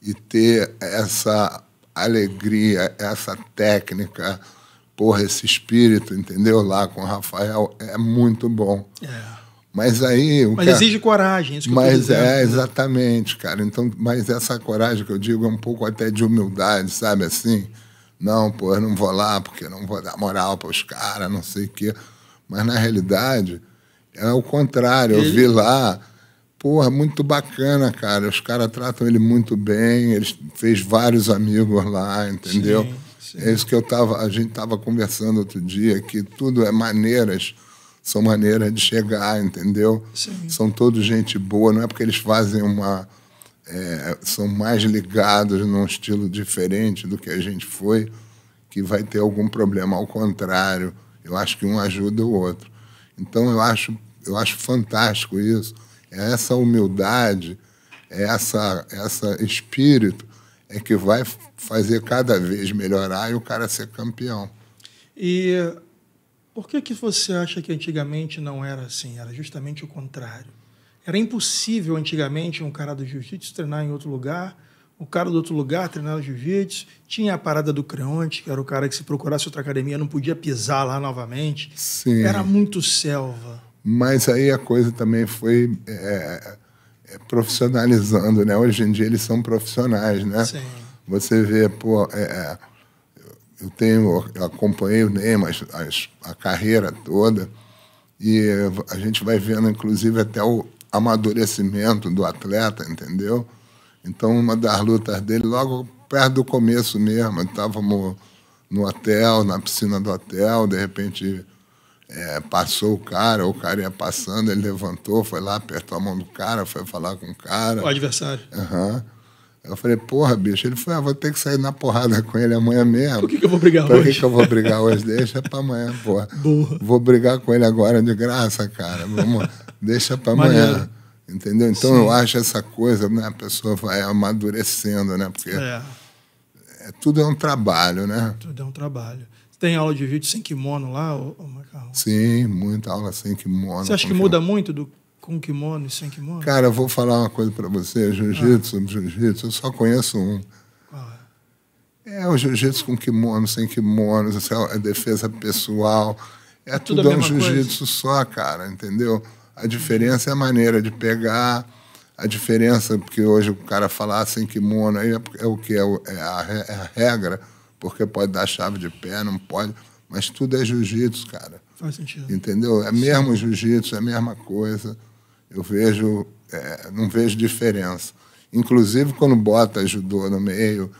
e ter essa alegria, essa técnica, porra, esse espírito, entendeu? Lá com o Rafael, é muito bom. É. Mas aí. mas cara... exige coragem, é isso que Mas é, dizendo, é, exatamente, cara. Então, mas essa coragem que eu digo é um pouco até de humildade, sabe assim? Não, pô, eu não vou lá porque não vou dar moral para os caras, não sei o quê. Mas na realidade é o contrário. Ele... Eu vi lá, porra, muito bacana, cara. Os caras tratam ele muito bem, ele fez vários amigos lá, entendeu? Sim, sim. É isso que eu tava, a gente tava conversando outro dia, que tudo é maneiras, são maneiras de chegar, entendeu? Sim. São todos gente boa, não é porque eles fazem uma. É, são mais ligados num estilo diferente do que a gente foi, que vai ter algum problema. Ao contrário, eu acho que um ajuda o outro. Então eu acho, eu acho fantástico isso. É essa humildade, é essa, essa espírito é que vai fazer cada vez melhorar e o cara ser campeão. E por que, que você acha que antigamente não era assim? Era justamente o contrário. Era impossível antigamente um cara do jiu-jitsu treinar em outro lugar o cara do outro lugar treinava jiu-jitsu, tinha a parada do Creonte, que era o cara que se procurasse outra academia não podia pisar lá novamente. Sim. Era muito selva. Mas aí a coisa também foi é, é, é profissionalizando, né? Hoje em dia eles são profissionais, né? Sim. Você vê, pô, é, é eu tenho, eu acompanhei o Neymar a carreira toda e a gente vai vendo, inclusive, até o amadurecimento do atleta, entendeu? Então, uma das lutas dele, logo perto do começo mesmo, estávamos no hotel, na piscina do hotel, de repente é, passou o cara, o cara ia passando, ele levantou, foi lá, apertou a mão do cara, foi falar com o cara. O adversário. Uhum. Eu falei, porra, bicho. Ele falou, ah, vou ter que sair na porrada com ele amanhã mesmo. Por que, que eu vou brigar Por hoje? Por que, que eu vou brigar hoje? Deixa pra amanhã, porra. Boa. Vou brigar com ele agora de graça, cara. Vamos, deixa pra amanhã. Entendeu? Então Sim. eu acho essa coisa, né, a pessoa vai amadurecendo, né? Porque é. é. tudo é um trabalho, né? Tudo é um trabalho. Tem aula de vídeo sem kimono lá, ô, ô Macarrão? Sim, muita aula sem kimono. Você acha que muda muito do com kimono e sem kimono? Cara, eu vou falar uma coisa para você. Jiu-jitsu, ah. jiu-jitsu, eu só conheço um. qual É é o jiu-jitsu com kimono, sem kimono, é, é defesa pessoal. É, é tudo, tudo é um jiu-jitsu só, cara, entendeu? A diferença é a maneira de pegar, a diferença, porque hoje o cara falar sem kimono aí é, é o que? É, é, é, a, regra, porque pode dar chave de pé, não pode. Mas tudo é jiu-jitsu, cara. Faz sentido. Entendeu? É mesmo jiu-jitsu, é a mesma coisa. Eu vejo, é, não vejo diferença. Inclusive quando bota judô no meio,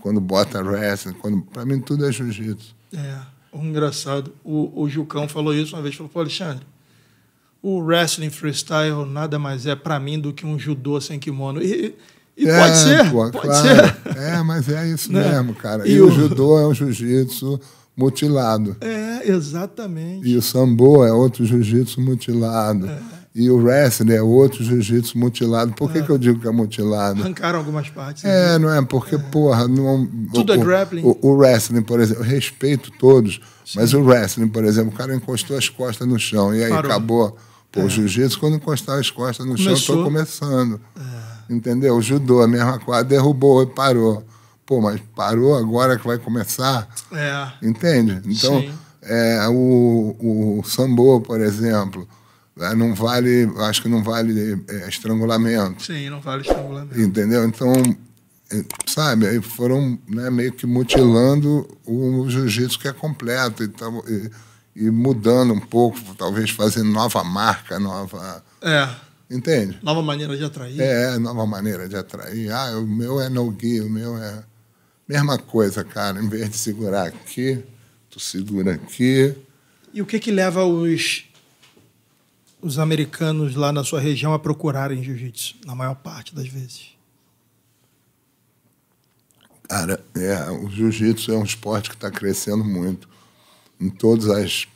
quando bota wrestling, quando, pra mim tudo é jiu-jitsu. É, um engraçado. O, o Jucão falou isso uma vez, falou, pô, Alexandre, o wrestling freestyle nada mais é para mim do que um judô sem kimono. E, e é, pode ser, pô, pode claro. ser. É, mas é isso né? mesmo, cara. E, e o... o judô é um jiu-jitsu mutilado. É, exatamente. E o sambo é outro jiu-jitsu mutilado. É. E o wrestling é outro jiu-jitsu mutilado. Por que, é. que eu digo que é mutilado? Arrancaram algumas partes. É, né? não é? Porque, é. porra... Não, é Tudo é o, é grappling. O, o, wrestling, por exemplo, eu respeito todos, Sim. mas o wrestling, por exemplo, o cara encostou as costas no chão e aí Parou. acabou Pô, o é. jiu-jitsu, quando encostar as costas no Começou. chão, estou começando. É. Entendeu? O judô, a mesma coisa, derrubou e parou. Pô, mas parou agora que vai começar? É. Entende? Então, Sim. é, o, o sambo, por exemplo, né, não vale, acho que não vale é, estrangulamento. Sim, não vale estrangulamento. Entendeu? Então, sabe, aí foram né, meio que mutilando o jiu-jitsu que é completo. Então, e, e mudando um pouco, talvez fazendo nova marca, nova. É. Entende? Nova maneira de atrair. É, nova maneira de atrair. Ah, o meu é no gui, o meu é. Mesma coisa, cara. Em vez de segurar aqui, tu segura aqui. E o que que leva os, os americanos lá na sua região a procurarem jiu-jitsu, na maior parte das vezes? Cara, é, o jiu-jitsu é um esporte que está crescendo muito em todas as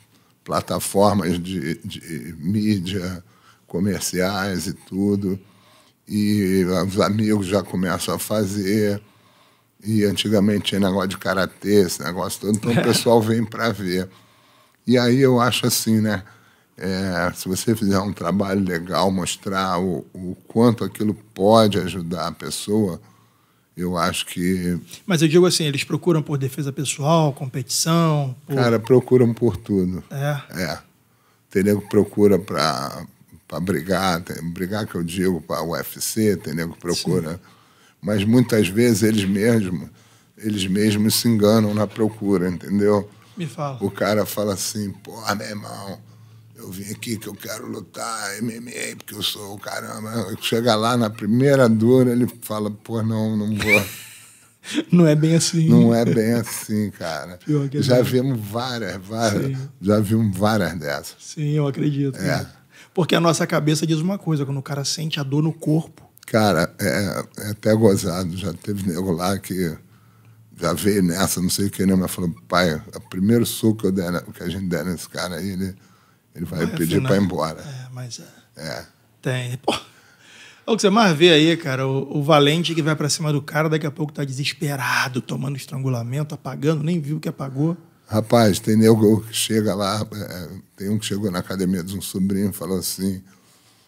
plataformas de, de mídia, comerciais e tudo. E os amigos já começam a fazer. E antigamente tinha negócio de karatê, esse negócio todo, então o pessoal vem para ver. E aí eu acho assim, né? É, se você fizer um trabalho legal, mostrar o, o quanto aquilo pode ajudar a pessoa, eu acho que. Mas eu digo assim, eles procuram por defesa pessoal, competição. Por... Cara, procuram por tudo. É. É. Tem nego que procura para brigar, tem, brigar que eu digo para o UFC, tem nego que procura. Sim. Mas muitas vezes eles mesmos, eles mesmos se enganam na procura, entendeu? Me fala. O cara fala assim, porra, meu irmão, eu vim aqui que eu quero lutar MMA, porque eu sou o caramba. Chega lá na primeira dura, ele fala, pô, não, não vou. Não é bem assim. Não é bem assim, cara. É já vimos várias, várias. Sim. Já vimos várias dessas. Sim, eu acredito. É. Porque a nossa cabeça diz uma coisa, quando o cara sente a dor no corpo. Cara, é, é até gozado. Já teve nego lá que já veio nessa, não sei o que, né? Mas falou, pai, o primeiro soco que, eu der, que a gente der nesse cara aí, ele ele vai é pedir para ir embora. É, mas é. é. Tem. Pô. É o que você mais vê aí, cara, o, o valente que vai para cima do cara, daqui a pouco tá desesperado, tomando estrangulamento, apagando, nem viu o que apagou. Rapaz, tem nego que chega lá, tem um que chegou na academia de um sobrinho e falou assim: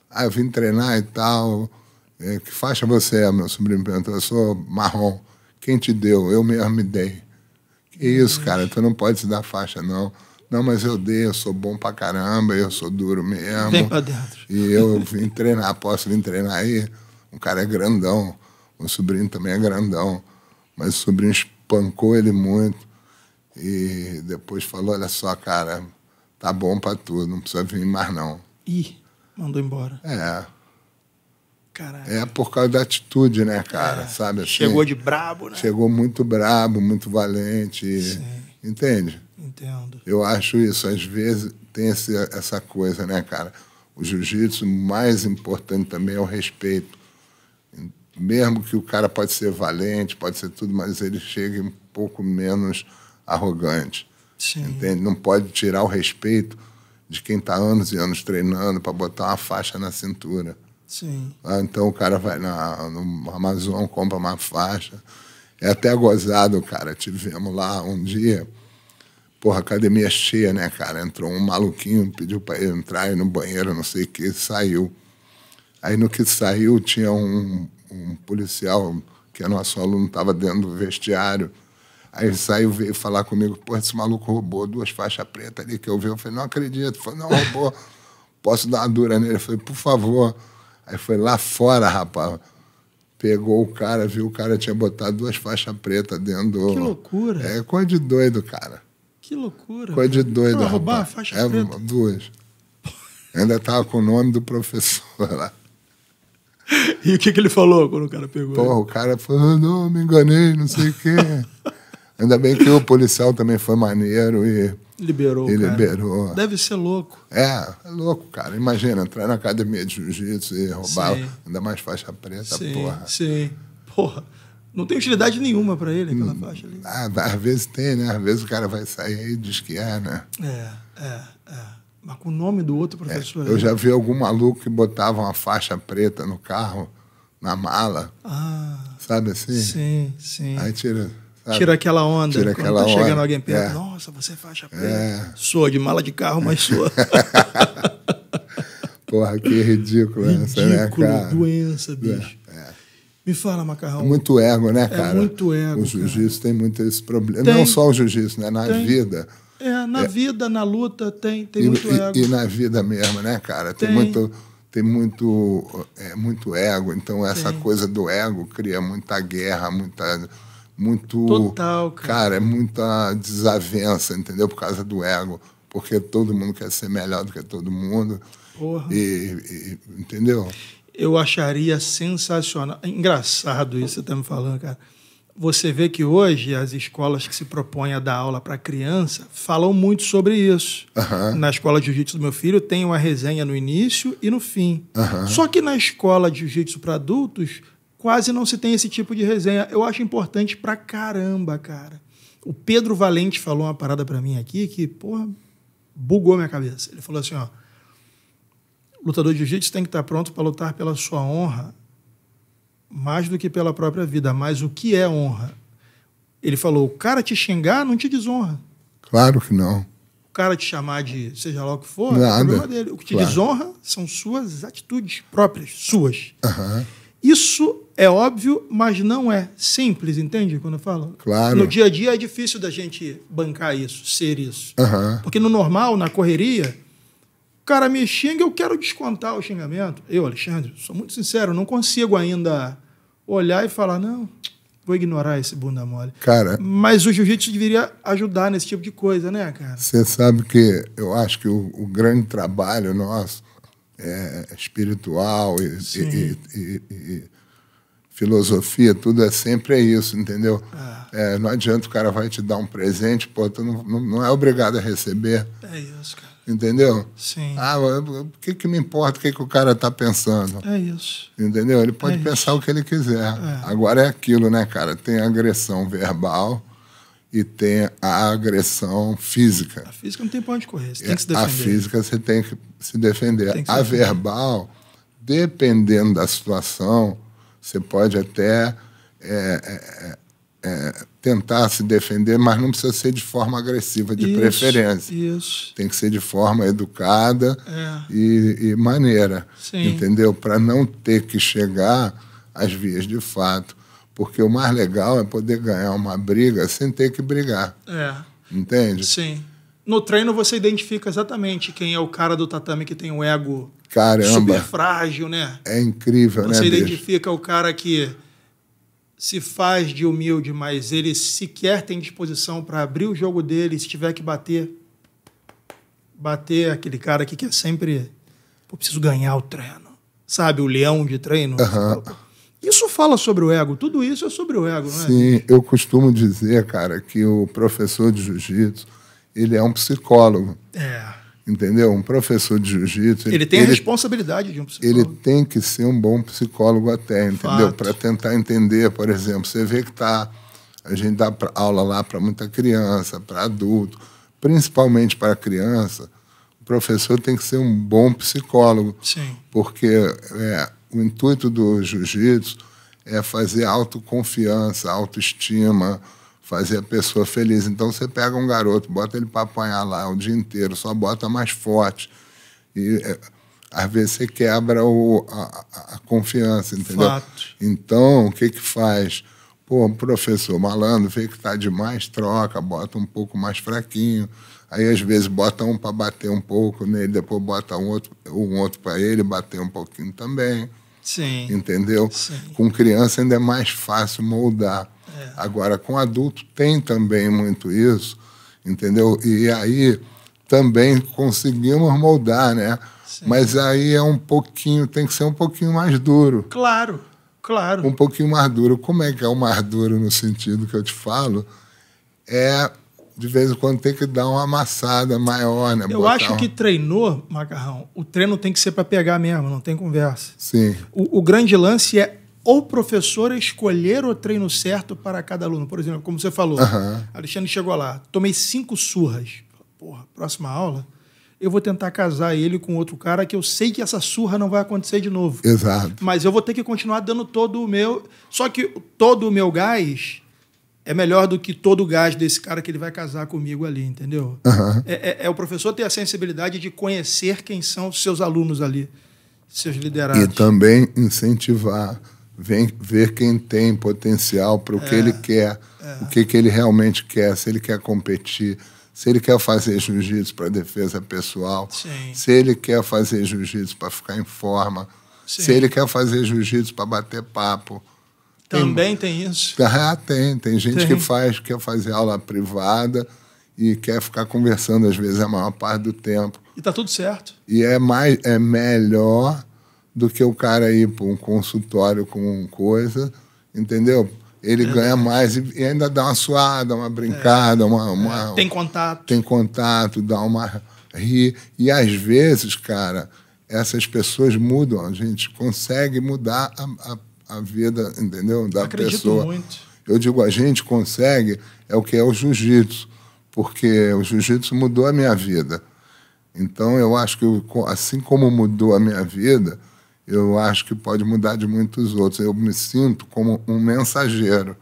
Ah, eu vim treinar e tal. Que faixa você é? Meu sobrinho perguntou: Eu sou marrom. Quem te deu? Eu mesmo me dei. Que isso, cara, tu não pode se dar faixa, não. Não, mas eu dei, eu sou bom pra caramba, eu sou duro mesmo. Vem pra dentro. E eu vim treinar, posso vir treinar aí. O cara é grandão, o sobrinho também é grandão. Mas o sobrinho espancou ele muito. E depois falou: olha só, cara, tá bom pra tudo, não precisa vir mais não. Ih, mandou embora. É. Caralho. É por causa da atitude, né, cara? É. Sabe assim? Chegou de brabo, né? Chegou muito brabo, muito valente. Sim. Entende? Entendo. Eu acho isso. Às vezes tem esse, essa coisa, né, cara? O jiu-jitsu, mais importante também é o respeito. Mesmo que o cara pode ser valente, pode ser tudo, mas ele chegue um pouco menos arrogante. Sim. Entende? Não pode tirar o respeito de quem está anos e anos treinando para botar uma faixa na cintura. Sim. Ah, então o cara vai na, no Amazon, compra uma faixa. É até gozado, cara. Tivemos lá um dia Porra, academia é cheia, né, cara? Entrou um maluquinho, pediu para ele entrar no banheiro, não sei o que, saiu. Aí no que saiu tinha um, um policial, que é nosso aluno, estava dentro do vestiário. Aí ele saiu, veio falar comigo, pô, esse maluco roubou duas faixas pretas ali que eu vi. Eu falei, não acredito. Ele falou, não, roubou. Posso dar uma dura nele? Eu falei, por favor. Aí foi lá fora, rapaz. Pegou o cara, viu o cara tinha botado duas faixas pretas dentro do... Que loucura. É coisa de doido, cara. Que loucura. Coisa de doido. Pra roubar a faixa é, preta. Duas. Ainda tava com o nome do professor lá. E o que, que ele falou quando o cara pegou? Porra, ele? o cara falou, ah, não, me enganei, não sei o quê. Ainda bem que o policial também foi maneiro e. Liberou. E liberou. Deve ser louco. É, é louco, cara. Imagina, entrar na academia de jiu-jitsu e roubar sim. ainda mais faixa preta, sim, porra. Sim. Porra. Não tem utilidade nenhuma para ele aquela hum. faixa ali. Ah, às vezes tem, né? Às vezes o cara vai sair aí que é, né? É, é, é. Mas com o nome do outro é, professor. É, eu já vi algum maluco que botava uma faixa preta no carro, na mala. Ah. Sabe assim? Sim, sim. Aí tira. Sabe? Tira aquela onda. Tira quando aquela tá chegando onda. alguém perto. É. Nossa, você é faixa preta. É. Sou de mala de carro, mas sou Porra, que ridículo, ridículo essa, né, cara? doença, bicho. É. Me fala, Macarrão. É muito ego, né, é cara? É muito ego. O jiu-jitsu tem muito esse problema. Tem, não só o jiu-jitsu, né? Na tem, vida. É, na é. vida, na luta, tem, tem e, muito ego. E na vida mesmo, né, cara? Tem, tem muito. Tem muito, é, muito ego, então essa coisa do ego cria muita guerra, muita. Muito. Total, cara. cara, é muita desavença, entendeu? Por causa do ego. Porque todo mundo quer ser melhor do que todo mundo. Porra. E, e, entendeu? eu acharia sensacional. É engraçado isso que você está me falando, cara. Você vê que hoje as escolas que se propõem a dar aula para criança falam muito sobre isso. Uhum. Na escola de jiu-jitsu do meu filho tem uma resenha no início e no fim. Uhum. Só que na escola de jiu-jitsu para adultos quase não se tem esse tipo de resenha. Eu acho importante pra caramba, cara. O Pedro Valente falou uma parada para mim aqui que, porra, bugou minha cabeça. Ele falou assim, ó lutador de jiu-jitsu tem que estar pronto para lutar pela sua honra mais do que pela própria vida. Mas o que é honra? Ele falou: o cara te xingar não te desonra. Claro que não. O cara te chamar de seja lá o que for, é Nada. é problema dele. O que te claro. desonra são suas atitudes próprias, suas. Uhum. Isso é óbvio, mas não é simples, entende quando eu falo? Claro. No dia a dia é difícil da gente bancar isso, ser isso. Uhum. Porque no normal, na correria, cara me xinga, eu quero descontar o xingamento. Eu, Alexandre, sou muito sincero, não consigo ainda olhar e falar, não, vou ignorar esse bunda mole. Cara. Mas o jiu-jitsu deveria ajudar nesse tipo de coisa, né, cara? Você sabe que eu acho que o, o grande trabalho nosso é espiritual e, e, e, e, filosofia, tudo é sempre é isso, entendeu? Ah. É, não adianta o cara vai te dar um presente, pô, tu não, não, não é obrigado a receber. É isso, cara. Entendeu? Sim. Ah, o que, que me importa o que, que o cara está pensando? É isso. Entendeu? Ele pode é pensar isso. o que ele quiser. É. Agora é aquilo, né, cara? Tem agressão verbal e tem a agressão física. A física não tem para onde correr, você é, tem que se defender. A física você tem que se defender. Que se a defender. verbal, dependendo da situação, você pode até é, é, é é, tentar se defender, mas não precisa ser de forma agressiva, de isso, preferência. Isso. Tem que ser de forma educada é. e, e, maneira, Sim. entendeu? Para não ter que chegar às vias de fato. Porque o mais legal é poder ganhar uma briga sem ter que brigar. É. Entende? Sim. No treino você identifica exatamente quem é o cara do tatame que tem um ego Caramba. super frágil, né? É incrível, você né? Você identifica bicho? o cara que se faz de humilde, mas ele sequer tem disposição para abrir o jogo dele, se tiver que bater, bater aquele cara que quer sempre, eu preciso ganhar o treino, sabe, o leão de treino. Uhum. Isso fala sobre o ego, tudo isso é sobre o ego, não é? Sim, eu costumo dizer, cara, que o professor de jiu-jitsu, ele é um psicólogo. É entendeu? Um professor de jiu-jitsu. Ele, ele tem a ele, responsabilidade de um psicólogo. Ele tem que ser um bom psicólogo até, entendeu? Para tentar entender, por exemplo, você vê que tá, a gente dá aula lá para muita criança, para adulto, principalmente para criança, o professor tem que ser um bom psicólogo. Sim. Porque é, o intuito do jiu-jitsu é fazer autoconfiança, autoestima, fazer a pessoa feliz. Então você pega um garoto, bota ele para apanhar lá o dia inteiro, só bota mais forte. E é, às vezes você quebra o, a, a, confiança, entendeu? Fato. Então, o que que faz? Pô, professor, malandro, vê que tá demais, troca, bota um pouco mais fraquinho. Aí às vezes bota um para bater um pouco nele, depois bota um outro, um outro para ele bater um pouquinho também. Sim. Entendeu? Sim. Com criança ainda é mais fácil moldar. É. Agora, com adulto tem também muito isso, entendeu? E aí também conseguimos moldar, né? Sim. Mas aí é um pouquinho, tem que ser um pouquinho mais duro. Claro, claro. Um pouquinho mais duro. Como é que é o mais duro no sentido que eu te falo? É de vez em quando tem que dar uma amassada maior, né? Eu Botar acho que treinou, Macarrão, o treino tem que ser para pegar mesmo, não tem conversa. Sim. O, o grande lance é o professor a escolher o treino certo para cada aluno. Por exemplo, como você falou, uhum. Alexandre chegou lá, tomei cinco surras. Porra, próxima aula, eu vou tentar casar ele com outro cara que eu sei que essa surra não vai acontecer de novo. Exato. Mas eu vou ter que continuar dando todo o meu. Só que todo o meu gás é melhor do que todo o gás desse cara que ele vai casar comigo ali, entendeu? Uhum. É, é, é o professor ter a sensibilidade de conhecer quem são os seus alunos ali, seus liderados. E também incentivar vem ver quem tem potencial para o que ele é, quer, é. o que, que ele realmente quer, se ele quer competir, se ele quer fazer jiu-jitsu para defesa pessoal, Sim. se ele quer fazer jiu-jitsu para ficar em forma, Sim. se ele quer fazer jiu-jitsu para bater papo. Também tem, tem isso? Ah, tem. Tem gente tem. que faz, quer fazer aula privada e quer ficar conversando, às vezes, a maior parte do tempo. E tá tudo certo. E é, mais, é melhor do que o cara ir para um consultório com coisa, entendeu? Ele é. ganha mais e, e, ainda dá uma suada, uma brincada, é. uma, uma, Tem contato. Tem contato, dá uma. ri. E às vezes, cara, essas pessoas mudam, a gente consegue mudar a, a, a vida, entendeu? Da Acredito pessoa. Muito. Eu digo, a gente consegue, é o que é o jiu-jitsu, porque o jiu-jitsu mudou a minha vida. Então, eu acho que, assim como mudou a minha vida, eu acho que pode mudar de muitos outros. Eu me sinto como um mensageiro,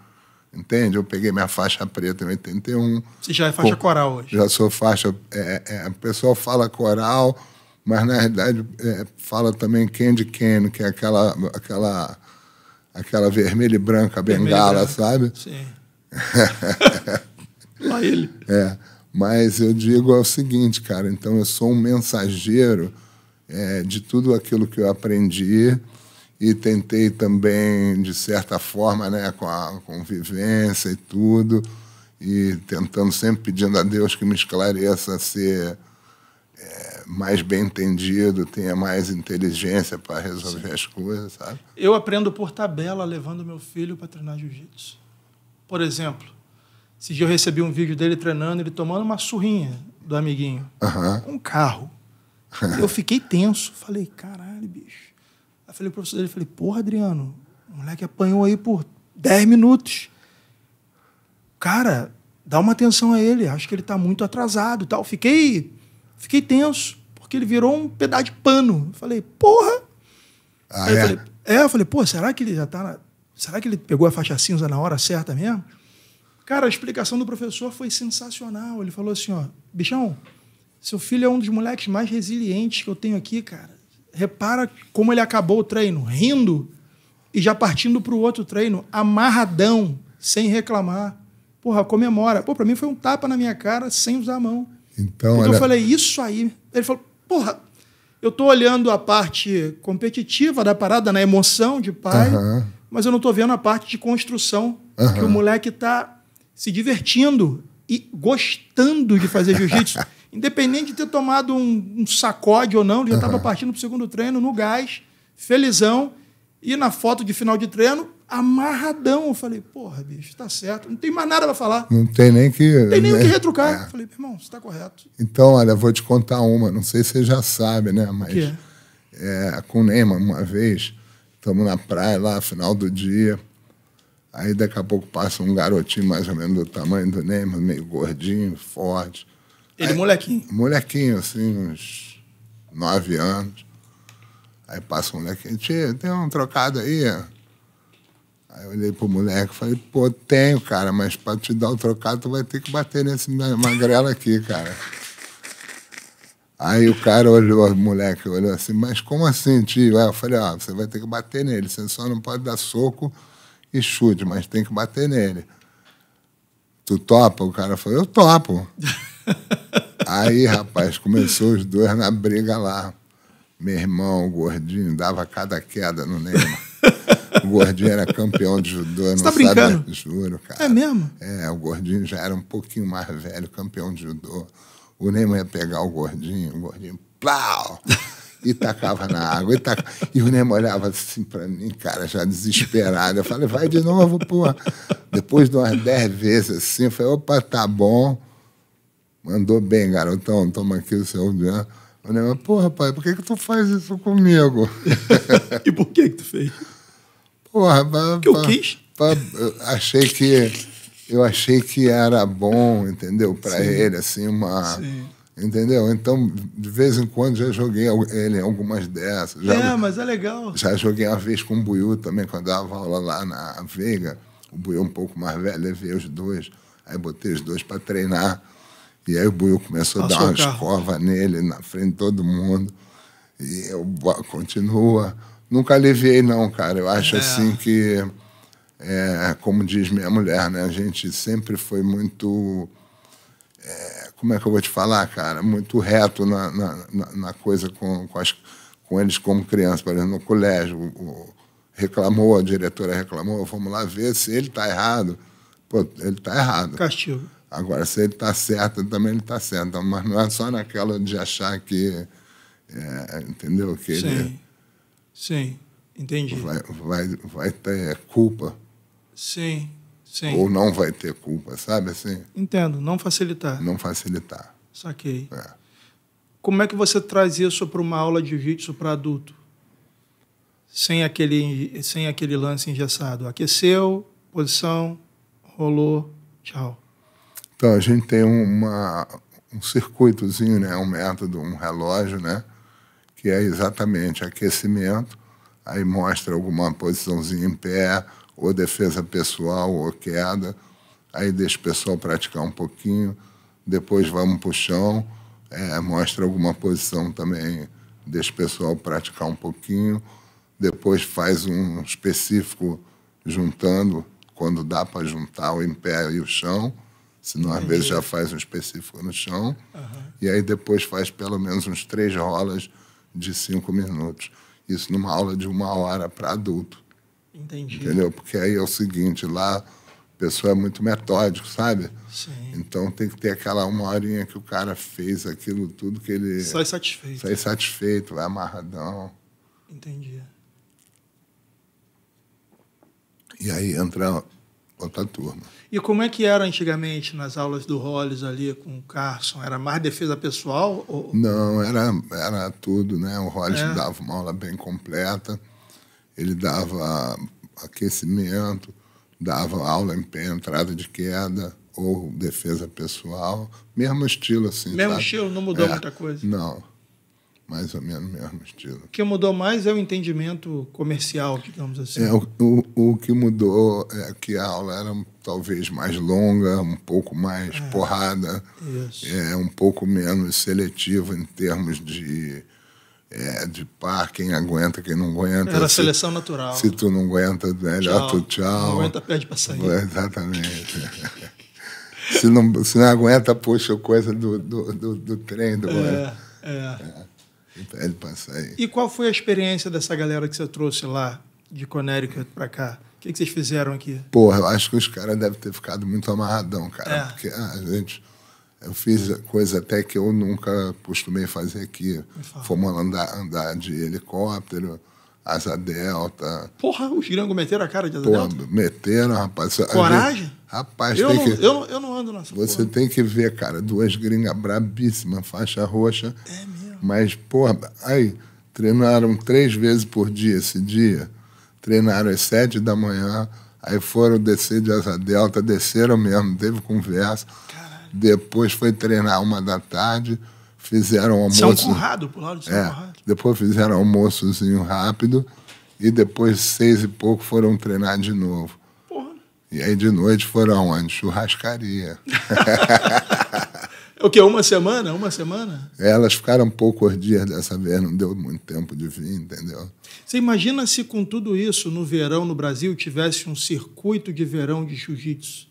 entende? Eu peguei minha faixa preta em 81. Você já é faixa coral hoje? Já sou faixa. É, é, o pessoal fala coral, mas na realidade é, fala também candy cane, que é aquela, aquela, aquela vermelha e branca bengala, sabe? Sim. Lá ele. É. Mas eu digo é o seguinte, cara, então eu sou um mensageiro é, de tudo aquilo que eu aprendi e tentei também, de certa forma, né, com a convivência e tudo, e tentando sempre pedindo a Deus que me esclareça a ser é, mais bem entendido, tenha mais inteligência para resolver Sim. as coisas, sabe? Eu aprendo por tabela levando meu filho para treinar jiu-jitsu. Por exemplo, esse dia eu recebi um vídeo dele treinando, ele tomando uma surrinha do amiguinho. Uhum. Um carro. eu fiquei tenso. Falei, caralho, bicho. Aí falei pro professor dele, falei, porra, Adriano, o moleque apanhou aí por 10 minutos. Cara, dá uma atenção a ele, acho que ele tá muito atrasado tal. Fiquei, fiquei tenso, porque ele virou um pedaço de pano. Falei, porra! Ah, é? Eu falei, é, eu falei, pô, será que ele já tá na... Será que ele pegou a faixa cinza na hora certa mesmo? Cara, a explicação do professor foi sensacional. Ele falou assim, ó, bichão, seu filho é um dos moleques mais resilientes que eu tenho aqui, cara. Repara como ele acabou o treino, rindo e já partindo para o outro treino, amarradão, sem reclamar. Porra, comemora. Pô, para mim foi um tapa na minha cara sem usar a mão. Então, olha... eu falei, isso aí. Ele falou, porra, eu tô olhando a parte competitiva da parada, na emoção de pai, mas eu não tô vendo a parte de construção, uhum. que o moleque tá se divertindo e gostando de fazer jiu-jitsu. Independente de ter tomado um, um sacode ou não, ele já estava uhum. partindo para o segundo treino, no gás, felizão. E na foto de final de treino, amarradão. Eu falei, porra, bicho, tá certo. Não tem mais nada para falar. Não tem nem que. Não tem nem o que é. retrucar. É. Eu falei, meu irmão, você está correto. Então, olha, vou te contar uma, não sei se você já sabe, né? Mas. É, com o Neymar, uma vez, estamos na praia lá, final do dia. Aí daqui a pouco passa um garotinho mais ou menos do tamanho do Neymar, meio gordinho, forte ele aí, molequinho? Molequinho, assim, uns nove anos. Aí passa um moleque, tio, tem um trocado aí? Aí eu olhei pro moleque e falei, pô, tenho, cara, mas pra te dar o trocado, tu vai ter que bater nesse magrelo aqui, cara. Aí o cara olhou, o moleque olhou assim, mas como assim, tio? Aí eu falei, ó, ah, você vai ter que bater nele, você só não pode dar soco e chute, mas tem que bater nele. Tu topa? O cara falou, eu topo. Aí, rapaz, começou os dois na briga lá. Meu irmão, o gordinho, dava cada queda no Neymar. O gordinho era campeão de judô, Você não tá brincando? Juro, cara. É mesmo? É, o gordinho já era um pouquinho mais velho, campeão de judô. O Neymar ia pegar o gordinho, o gordinho, plau! e tacava na água. E, tacava. e o Nemo olhava assim para mim, cara, já desesperado. Eu falei, vai de novo, porra. Depois de umas dez vezes assim, eu falei, opa, tá bom. Mandou bem, garotão, toma aqui o seu dinheiro né? O negócio, porra, pai, por que, que tu faz isso comigo? e por que, que tu fez? Porra, pra, que eu quis? Pra, achei que. Eu achei que era bom, entendeu? Para ele, assim, uma. Sim. Entendeu? Então, de vez em quando, já joguei ele algumas dessas. Já, é, mas é legal. Já joguei uma vez com o Buiu também, quando eu dava aula lá na Veiga. O Buiu é um pouco mais velho, levei os dois. Aí botei os dois para treinar. E aí o Buiu começou a dar uma escova nele, na frente de todo mundo. E eu continua. Nunca aliviei, não, cara. Eu acho é. assim que, é, como diz minha mulher, né? A gente sempre foi muito. É, como é que eu vou te falar, cara? Muito reto na, na, na coisa com, com, as, com, eles como criança. Por exemplo, no colégio, o, reclamou, a diretora reclamou, vamos lá ver se ele está errado. Pô, ele está errado. Castigo. Agora, se ele está certo, também ele está certo. Então, mas não é só naquela de achar que. É, entendeu? Que Sim. Sim, entendi. Vai, vai, vai ter culpa. Sim, sim. Ou não vai ter culpa, sabe assim? Entendo, não facilitar. Não facilitar. Saquei. É. Como é que você traz isso para uma aula de jiu-jitsu para adulto? Sem aquele, sem aquele lance engessado. Aqueceu, posição, rolou, tchau. Então, a gente tem uma, um circuitozinho, né? um método, um relógio, né? que é exatamente aquecimento, aí mostra alguma posiçãozinha em pé, ou defesa pessoal, ou queda, aí deixa o pessoal praticar um pouquinho, depois vamos para o chão, é, mostra alguma posição também, deixa o pessoal praticar um pouquinho, depois faz um específico juntando, quando dá para juntar o em pé e o chão, Senão, às vezes, já faz um específico no chão. Uhum. E aí depois faz pelo menos uns três rolas de cinco minutos. Isso numa aula de uma hora para adulto. Entendi. Entendeu? Porque aí é o seguinte, lá a pessoa é muito metódico, sabe? Sim. Então tem que ter aquela uma horinha que o cara fez aquilo tudo que ele... Sai satisfeito. Sai satisfeito, vai amarradão. Entendi. E aí entra outra turma. E como é que era antigamente nas aulas do Hollis ali com o Carson? Era mais defesa pessoal? Ou... Não, era, era tudo, né? O Hollis é. dava uma aula bem completa, ele dava aquecimento, dava aula em pé, entrada de queda ou defesa pessoal, mesmo estilo assim. Mesmo sabe? estilo, não mudou é, muita coisa. Não mais ou menos mesmo estilo. O que mudou mais é o entendimento comercial, digamos assim. É, o, o, o que mudou é que a aula era talvez mais longa, um pouco mais é, porrada, isso. é um pouco menos seletiva em termos de é, de par, quem aguenta, quem não aguenta. Era se, seleção natural. Se tu não aguenta, melhor né, tchau. tu tchau. Não aguenta, pede para sair. Exatamente. se, não, se não aguenta, puxa coisa do, do, do, do trem. Do é, é. é. E qual foi a experiência dessa galera que você trouxe lá de Connecticut para cá? O que, que, vocês fizeram aqui? Porra, eu acho que os caras devem ter ficado muito amarradão, cara. É. Porque ah, a gente. Eu fiz coisa até que eu nunca costumei fazer aqui. Fomos andar, andar de helicóptero, asa delta. Porra, os gringos meteram a cara de asa porra, delta? Meteram, rapaz. Coragem? Gente, rapaz, eu tem não, que... Eu, eu não ando nessa Você porra. tem que ver, cara, duas gringas brabíssimas, faixa roxa. É mesmo mas, porra, aí treinaram três vezes por dia esse dia. Treinaram às sete da manhã, aí foram descer de Asa Delta, desceram mesmo, teve conversa. Caralho. Depois foi treinar uma da tarde, fizeram almoço. São Conrado, pro lado de São é, Conrado. Depois fizeram almoçozinho rápido e depois seis e pouco foram treinar de novo. Porra. E aí de noite foram aonde? Churrascaria. O quê? Uma semana? Uma semana? É, elas ficaram poucos dias dessa vez, não deu muito tempo de vir, entendeu? Você imagina se com tudo isso, no verão, no Brasil, tivesse um circuito de verão de jiu-jitsu?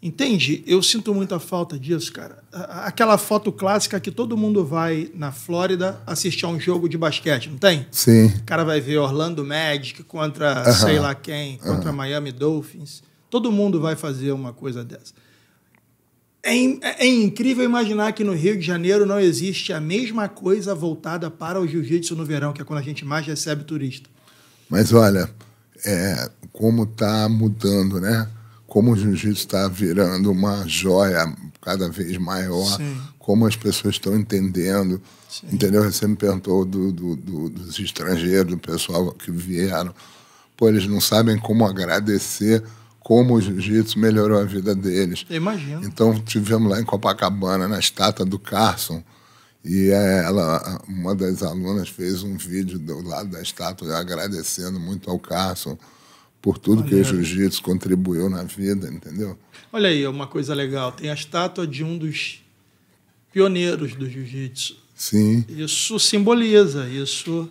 Entende? Eu sinto muita falta disso, cara. Aquela foto clássica que todo mundo vai na Flórida assistir a um jogo de basquete, não tem? Sim. O cara vai ver Orlando Magic contra uh -huh. sei lá quem, contra uh -huh. Miami Dolphins. Todo mundo vai fazer uma coisa dessa. É, é, é, incrível imaginar que no Rio de Janeiro não existe a mesma coisa voltada para o jiu-jitsu no verão, que é quando a gente mais recebe turista. Mas olha, é, como está mudando, né? Como o jiu-jitsu está virando uma joia cada vez maior, Sim. como as pessoas estão entendendo. Sim. Entendeu? Você me perguntou do, do, do, dos estrangeiros, do pessoal que vieram. Pô, eles não sabem como agradecer como o jiu-jitsu melhorou a vida deles. Eu imagino. Então tivemos lá em Copacabana, na estátua do Carson, e é, ela, uma das alunas fez um vídeo do lado da estátua agradecendo muito ao Carson por tudo Olha. que o jiu-jitsu contribuiu na vida, entendeu? Olha aí, uma coisa legal, tem a estátua de um dos pioneiros do jiu-jitsu. Sim. Isso simboliza, isso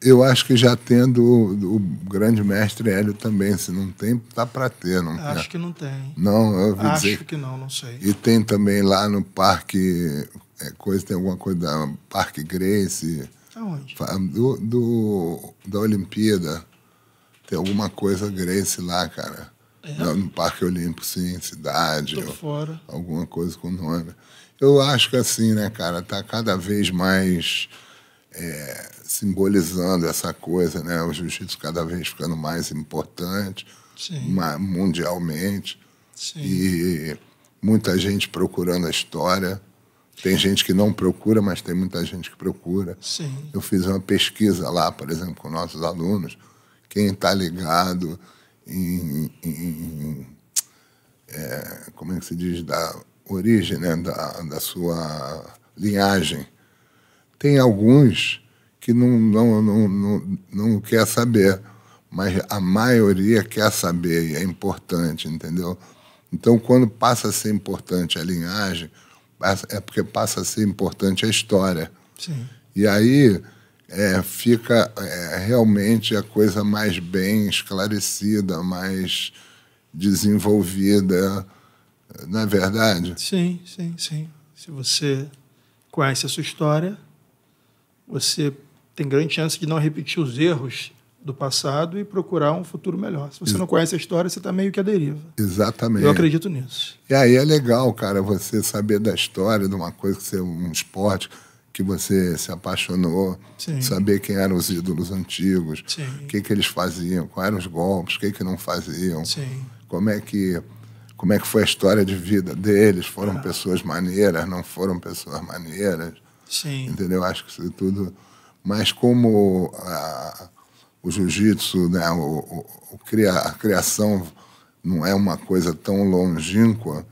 eu acho que já tendo o, o, grande mestre Hélio também, se não tem, tá para ter, não Acho que não tem. Não, eu ouvi acho dizer. que não, não sei. E tem também lá no parque é, coisa tem alguma coisa da Parque Grace. Aonde? Do, do da Olimpíada. Tem alguma coisa Grace lá, cara. É? No, no Parque Olímpico, sim, cidade. Tô ou, fora. Alguma coisa com nome. Eu acho que assim, né, cara, tá cada vez mais é, simbolizando essa coisa, né? O jiu-jitsu cada vez ficando mais importante uma, mundialmente. Sim. E muita gente procurando a história. Tem gente que não procura, mas tem muita gente que procura. Sim. Eu fiz uma pesquisa lá, por exemplo, com nossos alunos. Quem está ligado em, em é, como é que se diz, da origem, né, da, da sua linhagem. Tem alguns que não, não, não, não, não quer saber, mas a maioria quer saber e é importante, entendeu? Então, quando passa a ser importante a linhagem, é porque passa a ser importante a história. Sim. E aí é, fica é, realmente a coisa mais bem esclarecida, mais desenvolvida, não é verdade? Sim, sim, sim. Se você conhece a sua história, você tem grande chance de não repetir os erros do passado e procurar um futuro melhor. Se você Ex não conhece a história, você está meio que à deriva. Exatamente. Eu acredito nisso. E aí é legal, cara, você saber da história de uma coisa que você é um esporte que você se apaixonou, Sim. saber quem eram os ídolos antigos, o que que eles faziam, quais eram os golpes, o que que não faziam, Sim. como é que como é que foi a história de vida deles, foram ah. pessoas maneiras, não foram pessoas maneiras, Sim. entendeu? Acho que isso tudo mas como a, ah, o jiu-jitsu, né, o, o, cria, a criação não é uma coisa tão longínqua,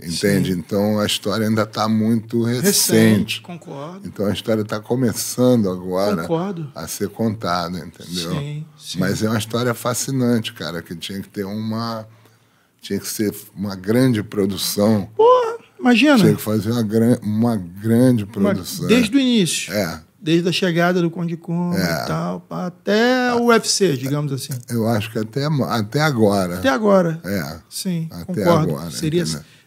entende? Sim. Então a história ainda está muito recente. recente. Concordo. Então a história está começando agora concordo. a ser contada, entendeu? Sim, sim. Mas é uma história fascinante, cara, que tinha que ter uma. Tinha que ser uma grande produção. Porra, imagina. Tinha que fazer uma, gran, uma grande produção. Desde o início. É desde a chegada do Conde Kuma é. e tal, até o UFC, digamos assim. Eu acho que até, até agora. Até agora. É. Sim, até concordo. Agora, Seria.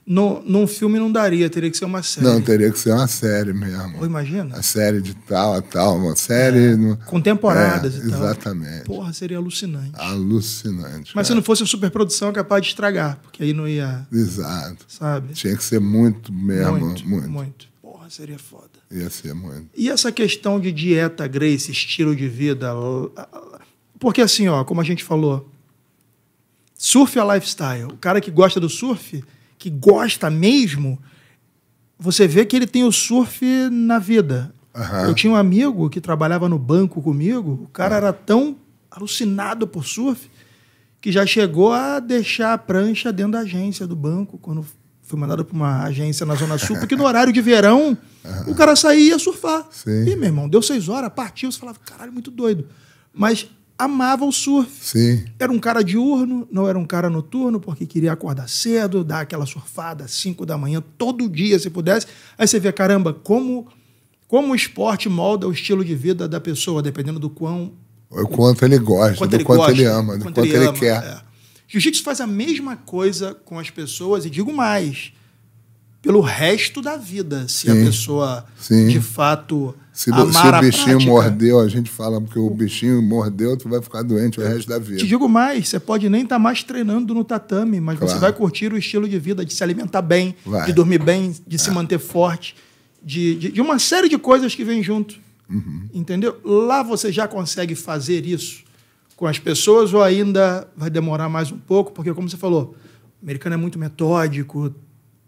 No, num filme não daria, teria que ser uma série. Não, teria que ser uma série mesmo. Pô, imagina. A série de tal a tal, uma série. É, no... Com temporadas é, e tal. Exatamente. Porra, seria alucinante. Alucinante. Mas cara. se não fosse uma superprodução, é capaz de estragar, porque aí não ia. Exato. Sabe? Tinha que ser muito mesmo. muito. muito. muito. Porra, seria foda. Ia ser, mano. E essa questão de dieta, Grace, estilo de vida. Porque assim, ó, como a gente falou, surf é lifestyle. O cara que gosta do surf, que gosta mesmo, você vê que ele tem o surf na vida. Uhum. Eu tinha um amigo que trabalhava no banco comigo, o cara uhum. era tão alucinado por surf que já chegou a deixar a prancha dentro da agência do banco quando fui mandado para uma agência na Zona Sul, porque no horário de verão o cara saía e ia surfar. Sim. E, meu irmão, deu seis horas, partiu, você falava, caralho, muito doido. Mas amava o surf. Sim. Era um cara diurno, não era um cara noturno, porque queria acordar cedo, dar aquela surfada às cinco da manhã, todo dia, se pudesse. Aí você vê, caramba, como, como o esporte molda o estilo de vida da pessoa, dependendo do quão. O quanto ele gosta, quanto do ele quanto gosta, ele ama, do quanto, quanto ele, ele ama, quer. É. Jiu-jitsu faz a mesma coisa com as pessoas, e digo mais, pelo resto da vida, se sim, a pessoa sim. de fato. Se, do, se o bichinho prática, mordeu, a gente fala que o bichinho mordeu, tu vai ficar doente o resto da vida. Te digo mais, você pode nem estar tá mais treinando no tatame, mas claro. você vai curtir o estilo de vida, de se alimentar bem, vai. de dormir bem, de é. se manter forte, de, de, de, uma série de coisas que vem junto. Uhum. Entendeu? Lá você já consegue fazer isso com as pessoas ou ainda vai demorar mais um pouco? Porque, como você falou, o americano é muito metódico,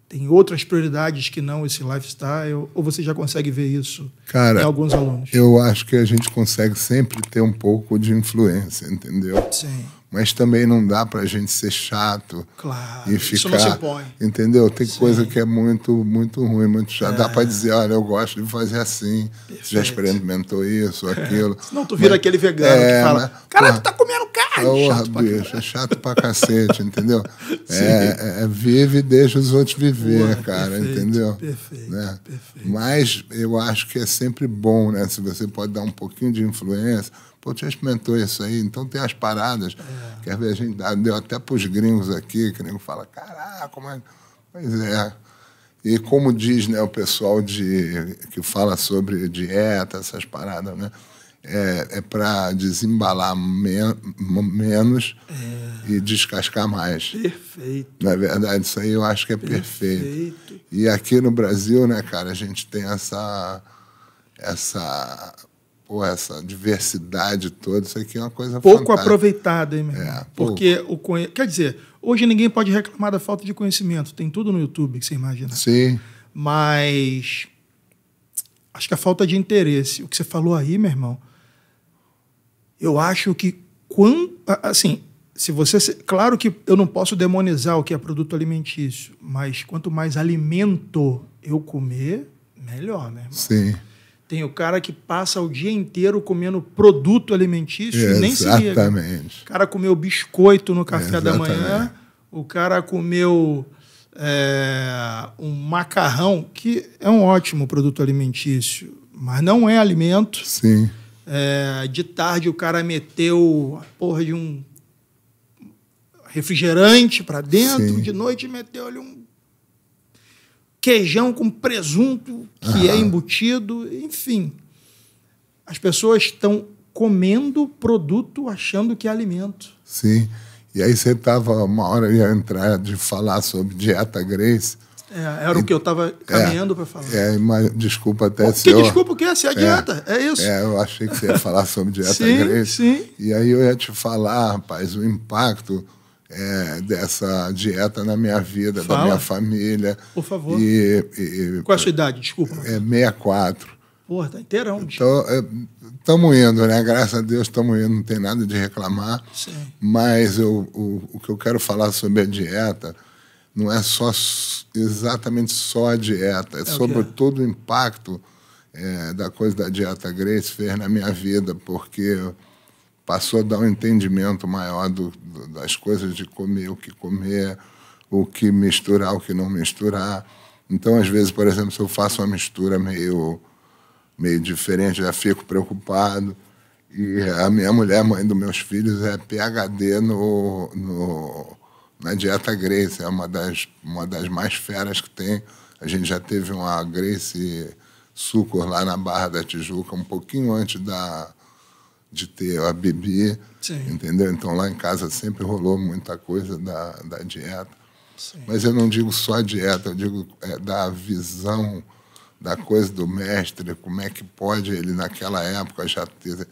tem outras prioridades que não esse lifestyle? Ou você já consegue ver isso Cara, em alguns alunos? Eu acho que a gente consegue sempre ter um pouco de influência, entendeu? Sim mas também não dá para a gente ser chato claro, e ficar, entendeu? Tem Sim. coisa que é muito, muito ruim, muito já É. Dá para dizer, olha, eu gosto de fazer assim. Perfeito. Já experimentou isso, é. aquilo. Não, Senão tu vira mas, aquele vegano é, que fala, cara, tu tá comendo carne. Porra, chato bicho, é chato pra cacete, entendeu? É, é, é, vive e deixa os outros viver, Ué, cara, perfeito, entendeu? Perfeito, né? perfeito. Mas eu acho que é sempre bom, né? Se você pode dar um pouquinho de influência, Pô, já experimentou isso aí? Então tem as paradas. É. Quer ver, a gente deu até para os gringos aqui, que nem fala, caraca, mas... Pois é. E como diz né, o pessoal de, que fala sobre dieta, essas paradas, né? É, é para desembalar men menos é. e descascar mais. Perfeito. Na é verdade, isso aí eu acho que é perfeito. perfeito. E aqui no Brasil, né, cara, a gente tem essa, essa pô, essa diversidade toda, isso aqui é uma coisa Pouco fantástica. aproveitado, hein, meu irmão? É, Porque pouco. o conhe... quer dizer, hoje ninguém pode reclamar da falta de conhecimento, tem tudo no YouTube que você imagina. Sim. Mas acho que a falta de interesse, o que você falou aí, meu irmão, eu acho que quando assim, se você, claro que eu não posso demonizar o que é produto alimentício, mas quanto mais alimento eu comer, melhor, né, irmão? Sim. Tem o cara que passa o dia inteiro comendo produto alimentício e nem se liga. Exatamente. O cara comeu biscoito no café da manhã, o cara comeu é, um macarrão, que é um ótimo produto alimentício, mas não é alimento. Sim. É, de tarde o cara meteu a porra de um refrigerante para dentro, Sim. de noite meteu ali um queijão com presunto que uhum. é embutido, enfim. As pessoas estão comendo produto achando que é alimento. Sim. E aí você estava, uma hora ia entrar de falar sobre dieta Grace. É, era e, o que eu estava é, caminhando é, para falar. É, mas desculpa até se. Que eu, desculpa o quê? Se é, é dieta, é, isso. É, eu achei que você ia falar sobre dieta sim, Grace. Sim. E aí eu ia te falar, rapaz, o impacto é, dessa dieta na minha vida, Fala. da minha família. Por favor. E, e, Qual a sua idade? Desculpa. É 64. Porra, tá inteirão. Estamos então, é, indo, né? Graças a Deus estamos indo, não tem nada de reclamar. Sim. Mas eu, o, o que eu quero falar sobre a dieta não é só exatamente só a dieta, é, é sobre o todo o impacto é, da coisa da dieta Grace fez na minha vida, porque passou a dar um entendimento maior do, do, das coisas de comer, o que comer, o que misturar, o que não misturar. Então, às vezes, por exemplo, se eu faço uma mistura meio, meio diferente, já fico preocupado. E a minha mulher, mãe dos meus filhos, é PHD no, no, na dieta Grace. É uma das, uma das mais feras que tem. A gente já teve uma Grace Sucor lá na Barra da Tijuca, um pouquinho antes da, de ter a bebê, Sim. entendeu? Então lá em casa sempre rolou muita coisa da, da dieta. Sim. Mas eu não digo só a dieta, eu digo é, da visão da coisa do mestre, como é que pode ele naquela época já ter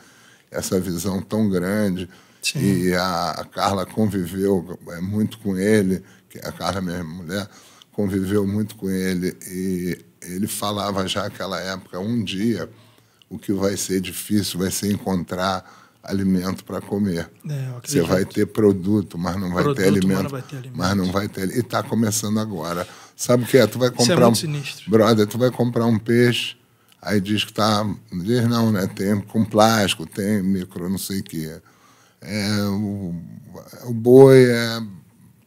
essa visão tão grande. Sim. E a, a, Carla conviveu é, muito com ele, que a Carla, minha mulher, conviveu muito com ele. E ele falava já naquela época, um dia o que vai ser difícil vai ser encontrar alimento para comer. É, Você vai ter produto, mas não vai, produto, ter alimento, mas não vai ter alimento. Mas não vai ter. E está começando agora. Sabe o que é? Tu vai comprar Isso é um brother, tu vai comprar um peixe, aí diz que tá, diz não, né? Tem com plástico, tem micro, não sei o quê. É, o, o boi é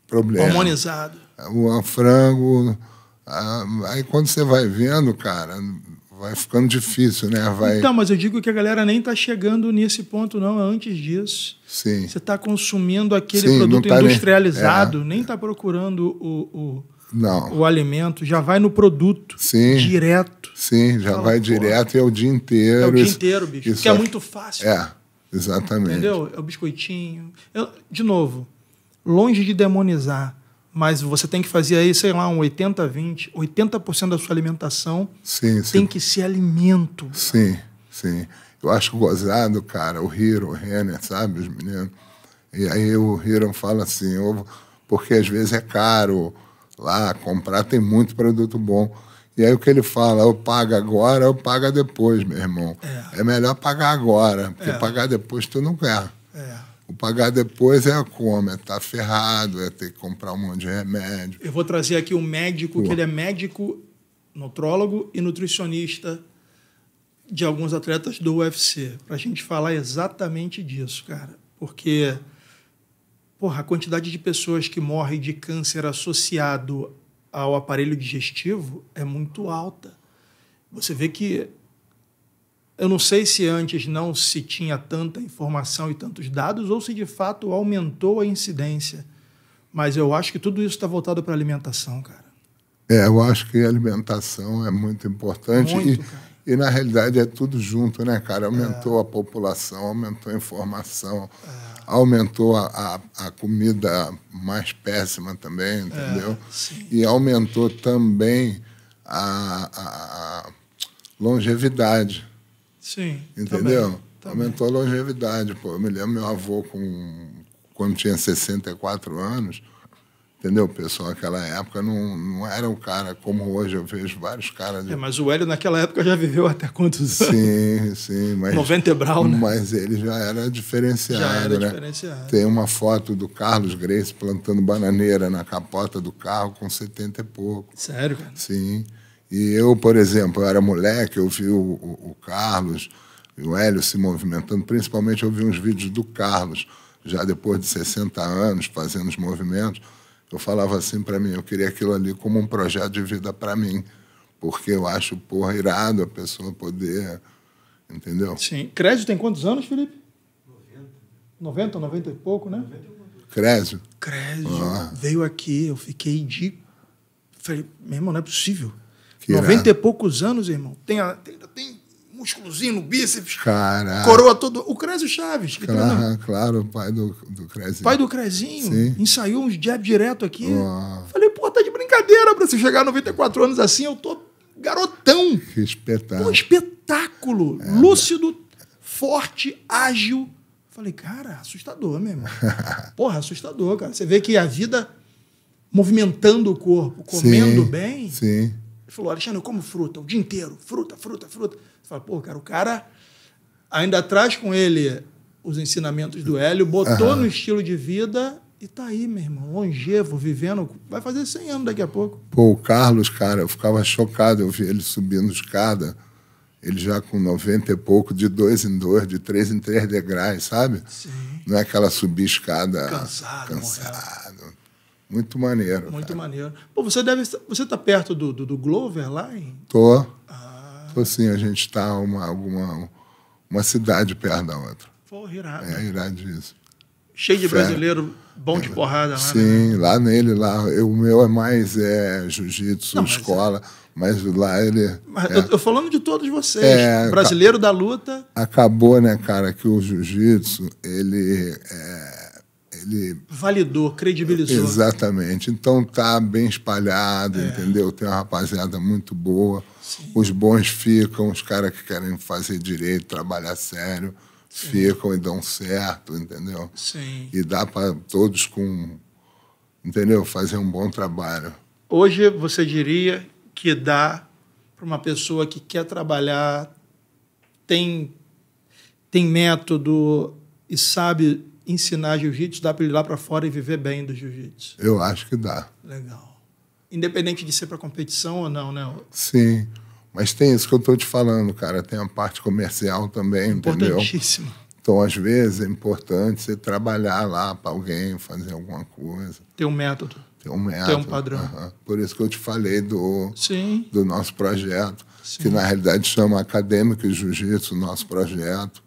problema. Hormonizado. O frango, aí quando você vai vendo, cara, vai ficando difícil, né? Vai... Então, mas eu digo que a galera nem está chegando nesse ponto, não. É antes disso, Sim. você está consumindo aquele Sim, produto tá industrializado, é. nem é. está procurando o, o, não. o alimento, já vai no produto Sim. direto. Sim, já Fala, vai direto e é o dia inteiro. É o dia inteiro, bicho, que é, é muito fácil. É, exatamente. Entendeu? É o biscoitinho. Eu, de novo, longe de demonizar mas você tem que fazer aí, sei lá, um 80 20, 80% da sua alimentação sim, sim. tem que ser alimento. Sim, sim. Eu acho gozado, cara, o Hiro, o Renner, sabe, os meninos. E aí o Hiro fala assim, porque às vezes é caro lá comprar, tem muito produto bom. E aí o que ele fala, eu pago agora, eu pago depois, meu irmão. É, é melhor pagar agora, porque é. pagar depois tu não ganha pagar depois é como? É estar tá ferrado, é ter que comprar um monte de remédio. Eu vou trazer aqui um médico, Pô. que ele é médico, nutrólogo e nutricionista de alguns atletas do UFC, para a gente falar exatamente disso, cara. Porque, porra, a quantidade de pessoas que morrem de câncer associado ao aparelho digestivo é muito alta. Você vê que eu não sei se antes não se tinha tanta informação e tantos dados ou se de fato aumentou a incidência. Mas eu acho que tudo isso está voltado para a alimentação, cara. É, eu acho que a alimentação é muito importante. Muito, e, cara. e na realidade é tudo junto, né, cara? Aumentou é. a população, aumentou a informação, é. aumentou a, a, a, comida mais péssima também, é, entendeu? É, e aumentou também a, a longevidade. Sim. Entendeu? Também. Aumentou a longevidade. Pô. Eu me lembro meu avô, com, quando tinha 64 anos, entendeu? O pessoal naquela época não, não era um cara como hoje. Eu vejo vários caras. De... É, mas o Hélio naquela época já viveu até quantos anos? Sim, sim. Mas, 90 Brau, né? Mas ele já era diferenciado. Já era né? diferenciado. Tem uma foto do Carlos Grace plantando bananeira na capota do carro com 70 e pouco. Sério, cara? Sim. E eu, por exemplo, eu era moleque, eu vi o, o, o Carlos e o Hélio se movimentando, principalmente eu vi uns vídeos do Carlos, já depois de 60 anos, fazendo os movimentos. Eu falava assim para mim, eu queria aquilo ali como um projeto de vida para mim, porque eu acho, porra, irado a pessoa poder, entendeu? Sim. Crédito tem quantos anos, Felipe? 90. 90, 90 e pouco, né? Crédito. Crédito. Ah. Veio aqui, eu fiquei de... Falei, meu irmão, não é possível. 90 e poucos anos, irmão. Tem, tem, tem músculozinho no bíceps. Caraca. Coroa todo. O Crésio Chaves. Que claro, treinou. claro, pai do, do Crézinho. Pai do Crezinho. Sim. Ensaiou uns jab direto aqui. Oh. Falei, pô, tá de brincadeira pra você chegar a 94 anos assim, eu tô garotão. Que espetáculo. Um espetáculo. É, Lúcido, é. forte, ágil. Falei, cara, assustador mesmo. Porra, assustador, cara. Você vê que a vida movimentando o corpo, comendo sim, bem. Sim ele falou, Alexandre, eu como fruta o dia inteiro, fruta, fruta, fruta. Você fala, pô, cara, o cara ainda traz com ele os ensinamentos do Hélio, botou uhum. no estilo de vida e tá aí, meu irmão, longevo, vivendo. Vai fazer 100 anos daqui a pouco. Pô, o Carlos, cara, eu ficava chocado. Eu vi ele subindo escada, ele já com 90 e pouco, de dois em dois, de três em três degraus, sabe? Sim. Não é aquela subir escada. Cansado, cansado. Muito maneiro. Muito cara. maneiro. Pô, você deve. Você tá perto do, do, do Glover lá em. Tô. Ah. Tô sim, a gente tá uma, alguma, uma cidade perto da outra. Pô, irado. É irado isso. Cheio de brasileiro bom é, de porrada lá. Sim, né? lá nele, lá. Eu, o meu é mais é, jiu-jitsu, escola, é. mas lá ele. Mas é, eu, eu, falando de todos vocês. É, brasileiro da luta. Acabou, né, cara, que o jiu-jitsu, ele. É, ele validou, credibilizou. Exatamente. Então tá bem espalhado, é. entendeu? Tem uma rapaziada muito boa. Sim. Os bons ficam, os caras que querem fazer direito, trabalhar sério, Sim. ficam e dão certo, entendeu? Sim. E dá para todos com, entendeu? Fazer um bom trabalho. Hoje você diria que dá para uma pessoa que quer trabalhar tem tem método e sabe ensinar jiu-jitsu, dá para ele ir lá para fora e viver bem do jiu-jitsu? Eu acho que dá. Legal. Independente de ser para competição ou não, né? Sim. Mas tem isso que eu estou te falando, cara. Tem a parte comercial também, entendeu? Então, às vezes, é importante você trabalhar lá para alguém, fazer alguma coisa. Ter um método. Ter um método. Ter um padrão. Uhum. Por isso que eu te falei do, Sim. do nosso projeto, Sim. que na realidade chama Acadêmico Jiu-Jitsu, nosso projeto.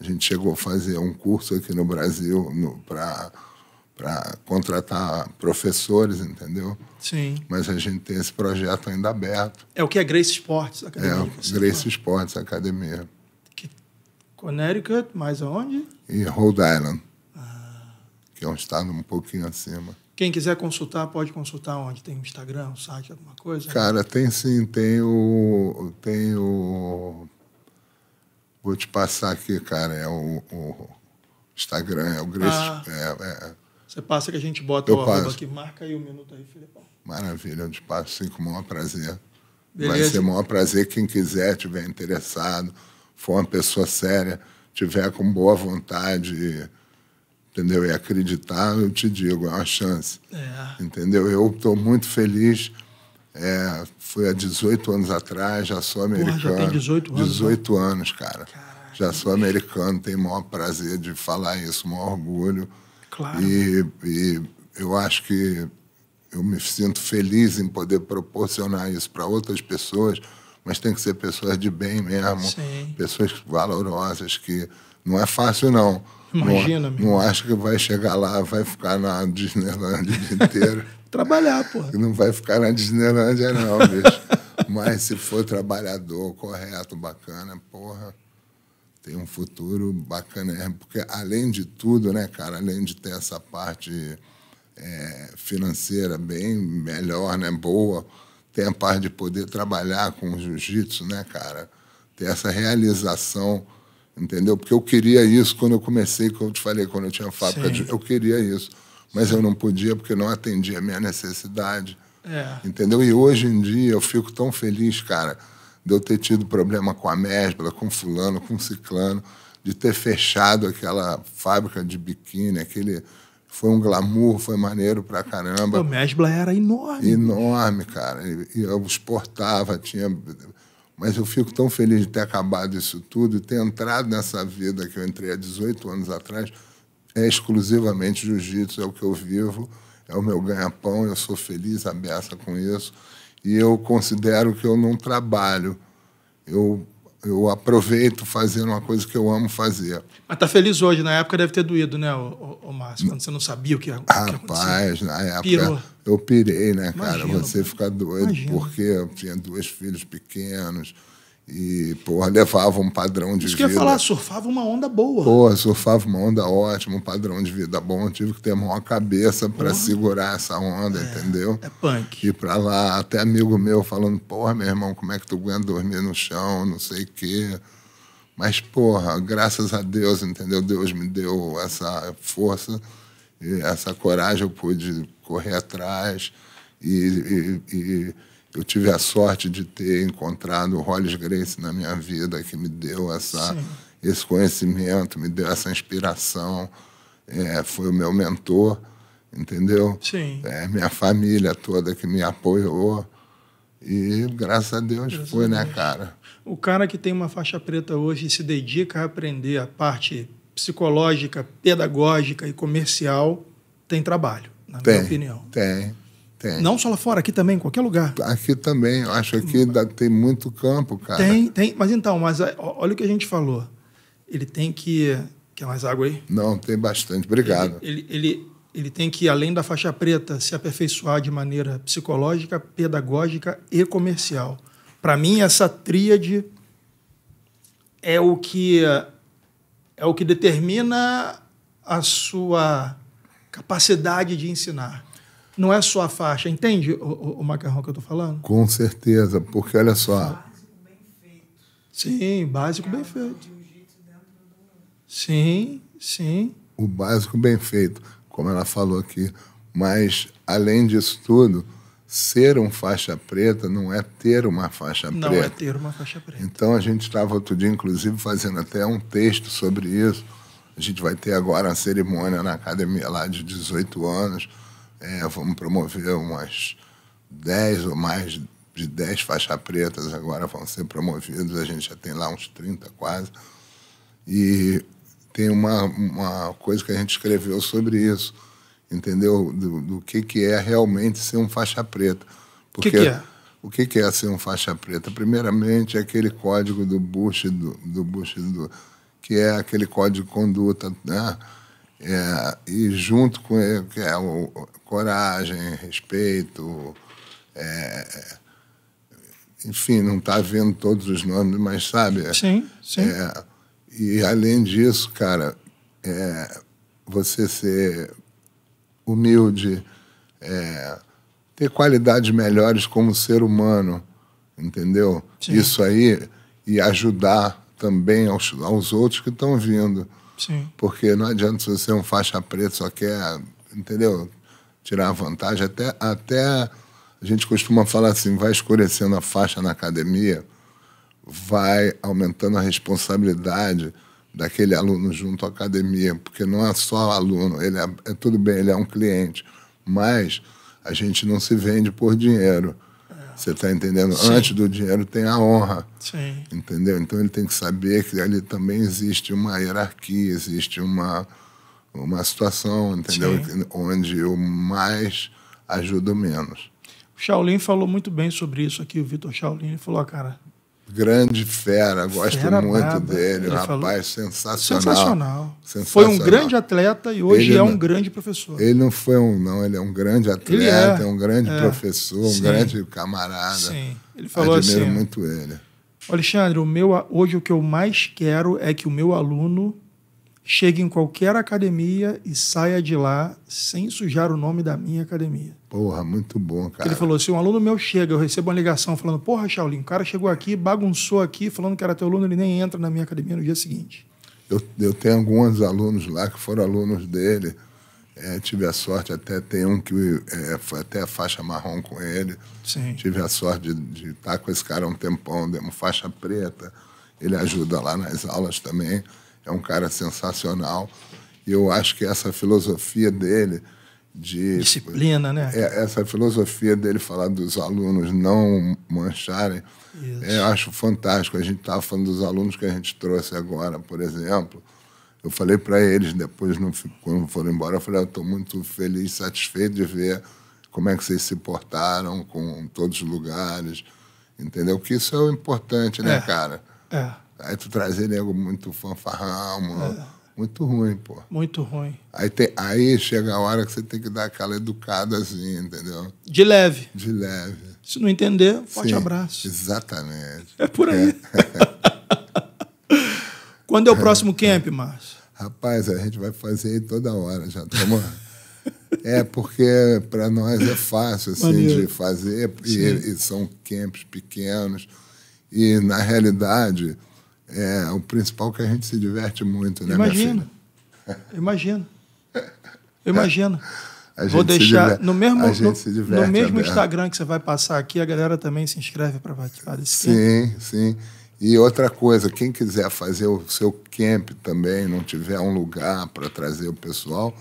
A gente chegou a fazer um curso aqui no Brasil para para contratar professores, entendeu? Sim. Mas a gente tem esse projeto ainda aberto. É o que é Grace Sports Academia. É, Grace Sports Academia. Que... Connecticut, mais aonde? E Rhode Island, ah. que é um estado um pouquinho acima. Quem quiser consultar, pode consultar onde? Tem Instagram, um site, alguma coisa? Cara, tem sim. Tem o... Tem o Vou te passar aqui, cara. É o, o Instagram, é o Grace. Ah, é, é, é. Você passa que a gente bota Eu o passo. aqui. Marca aí o um minuto aí, Filipão. Maravilha, eu te passo sim, com o maior prazer. Beleza. Vai ser o maior prazer quem quiser, tiver interessado, for uma pessoa séria, tiver com boa vontade entendeu? E acreditar, eu te digo, é uma chance. É. Entendeu? Eu estou muito feliz é, foi há 18 anos atrás, já sou americano. Porra, já tem 18 anos. 18 né? anos, cara. Já sou americano, tenho o maior prazer de falar isso, o maior orgulho. Claro. E, e eu acho que eu me sinto feliz em poder proporcionar isso para outras pessoas, mas tem que ser pessoas de bem mesmo, Sim. pessoas valorosas, que não é fácil não. Imagina, não, não acho que vai chegar lá, vai ficar na Disneyland o dia inteiro. trabalhar, pô. Não vai ficar na Disneylandia, não, bicho. Mas se for trabalhador, correto, bacana, porra, tem um futuro bacana. É, porque, além de tudo, né, cara, além de ter essa parte é, financeira bem melhor, né, boa, tem a parte de poder trabalhar com o jiu-jitsu, né, cara? Ter essa realização, entendeu? Porque eu queria isso quando eu comecei, como eu te falei, quando eu tinha fábrica, Sim. eu queria isso mas eu não podia porque não atendia a minha necessidade. É. Entendeu? E hoje em dia eu fico tão feliz, cara, de eu ter tido problema com a Mesbla, com fulano, com ciclano, de ter fechado aquela fábrica de biquíni, aquele foi um glamour, foi maneiro pra caramba. O Mesbla era enorme. Enorme, cara. e eu exportava, tinha mas eu fico tão feliz de ter acabado isso tudo e ter entrado nessa vida que eu entrei há 18 anos atrás é exclusivamente jiu-jitsu, é o que eu vivo, é o meu ganha-pão, eu sou feliz, aberta com isso. E eu considero que eu não trabalho. Eu, eu aproveito fazendo uma coisa que eu amo fazer. Mas tá feliz hoje. Na época deve ter doído, né, o, o, Márcio? Quando você não sabia o que, Rapaz, o Rapaz, na época Pirou. eu pirei, né, cara? você fica doido, imagina. porque eu tinha dois filhos pequenos e, porra, levava um padrão de Isso vida. Isso que eu ia falar, surfava uma onda boa. Porra, surfava uma onda ótima, um padrão de vida bom. Tive que ter a maior cabeça para segurar essa onda, é, entendeu? É punk. E pra lá, até amigo meu falando, porra, meu irmão, como é que tu aguenta dormir no chão, não sei o quê. Mas, porra, graças a Deus, entendeu? Deus me deu essa força e essa coragem, eu pude correr atrás e, e, e eu tive a sorte de ter encontrado o Hollis Grace na minha vida, que me deu essa, esse conhecimento, me deu essa inspiração. É, foi o meu mentor, entendeu? Sim. É, minha família toda que me apoiou. E graças a Deus graças foi, a né, Deus. né, cara? O cara que tem uma faixa preta hoje e se dedica a aprender a parte psicológica, pedagógica e comercial tem trabalho, na tem, minha opinião. Tem, tem. Não só lá fora, aqui também, em qualquer lugar. Aqui também, acho que ainda tem muito campo, cara. Tem, tem. Mas então, mas é, olha o que a gente falou. Ele tem que. Quer mais água aí? Não, tem bastante. Obrigado. Ele, ele, ele, ele tem que, além da faixa preta, se aperfeiçoar de maneira psicológica, pedagógica e comercial. Para mim, essa tríade é o que é o que determina a sua capacidade de ensinar não é só a faixa. Entende o, o, o macarrão que eu estou falando? Com certeza, porque olha só. Básico bem feito. Sim, básico é bem feito. Sim, sim. O básico bem feito, como ela falou aqui. Mas, além disso tudo, ser um faixa preta não é ter uma faixa preta. Não é ter uma faixa preta. Então, a gente estava outro dia, inclusive, fazendo até um texto sobre isso. A gente vai ter agora a cerimônia na academia lá de 18 anos é, vamos promover umas 10 ou mais de 10 faixas pretas agora vão ser promovidos, a gente já tem lá uns 30 quase. E tem uma, uma coisa que a gente escreveu sobre isso, entendeu? Do, do que, que é realmente ser um faixa preta. Porque que que é? o que, que é ser um faixa preta? Primeiramente, é aquele código do Bush, do, do Bush do, que é aquele código de conduta, né? É, e junto com ele, é, que é o, coragem, respeito, é, enfim, não está vendo todos os nomes, mas sabe? É, sim, sim. É, e além disso, cara, é, você ser humilde, é, ter qualidades melhores como ser humano, entendeu? Sim. Isso aí, e ajudar também aos, aos outros que estão vindo. Porque não adianta se você é um faixa preta, só quer, entendeu? Tirar vantagem. Até, até a gente costuma falar assim, vai escurecendo a faixa na academia, vai aumentando a responsabilidade daquele aluno junto à academia, porque não é só aluno, ele é, é tudo bem, ele é um cliente, mas a gente não se vende por dinheiro. Você está entendendo? Sim. Antes do dinheiro tem a honra. Sim. Entendeu? Então ele tem que saber que ali também existe uma hierarquia, existe uma, uma situação, entendeu? Sim. Onde o mais ajuda o menos. O Shaolin falou muito bem sobre isso aqui, o Vitor Shaolin. Ele falou, ah, cara, Grande fera, gosto fera muito dele, Ele rapaz, sensacional. sensacional. Sensacional. Foi um grande atleta e hoje ele é um não, grande professor. Ele não foi um, não, ele é um grande atleta, é. é, um grande é. professor, Sim. um grande camarada. Sim, ele falou Admiro assim. muito ele. Alexandre, o meu, hoje o que eu mais quero é que o meu aluno chegue em qualquer academia e saia de lá sem sujar o nome da minha academia. Porra, muito bom, cara. Ele falou: se um aluno meu chega, eu recebo uma ligação falando, porra, Shaolin, o cara chegou aqui, bagunçou aqui, falando que era teu aluno, ele nem entra na minha academia no dia seguinte. Eu, eu tenho alguns alunos lá que foram alunos dele. É, tive a sorte, até tem um que é, foi até a faixa marrom com ele. Sim. Tive a sorte de, estar tá com esse cara há um tempão, demos faixa preta. Ele ajuda lá nas aulas também é um cara sensacional. E eu acho que essa filosofia dele de disciplina, né? É, essa filosofia dele falar dos alunos não mancharem, é, eu acho fantástico. A gente estava falando dos alunos que a gente trouxe agora, por exemplo. Eu falei para eles depois, não, quando foram embora, eu falei: eu estou muito feliz, satisfeito de ver como é que vocês se portaram com todos os lugares, entendeu? Que isso é o importante, né, é. cara? É. Aí tu trazer nego muito fanfarrão, mano. É. Muito ruim, pô. Muito ruim. Aí, tem, aí chega a hora que você tem que dar aquela educada assim, entendeu? De leve. De leve. Se não entender, forte Sim, abraço. Exatamente. É por aí. É. Quando é o próximo camp, Márcio? Rapaz, a gente vai fazer toda hora já. Tamo... Tá é, porque para nós é fácil assim, de fazer, e, e são camps pequenos. E, na realidade, é, o principal que a gente se diverte muito, né, Imagina. Imagina. Imagina. Vou deixar no mesmo, no, no, mesmo Instagram que você vai passar aqui, a galera também se inscreve para participar desse Sim, camp. sim. E outra coisa, quem quiser fazer o seu camp também, não tiver um lugar para trazer o pessoal,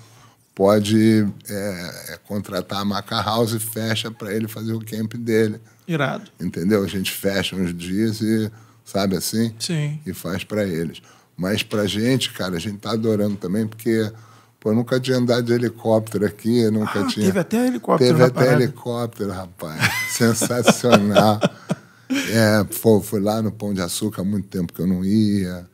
pode é, é, contratar a Maca House e fecha para ele fazer o camp dele. Irado. Entendeu? A gente fecha uns dias e sabe assim? Sim. E faz para eles. Mas para gente, cara, a gente tá adorando também, porque pô, nunca tinha andado de helicóptero aqui, nunca ah, tinha. Teve até helicóptero. Teve até helicóptero, rapaz. Sensacional. é, pô, fui lá no Pão de Açúcar há muito tempo que eu não ia.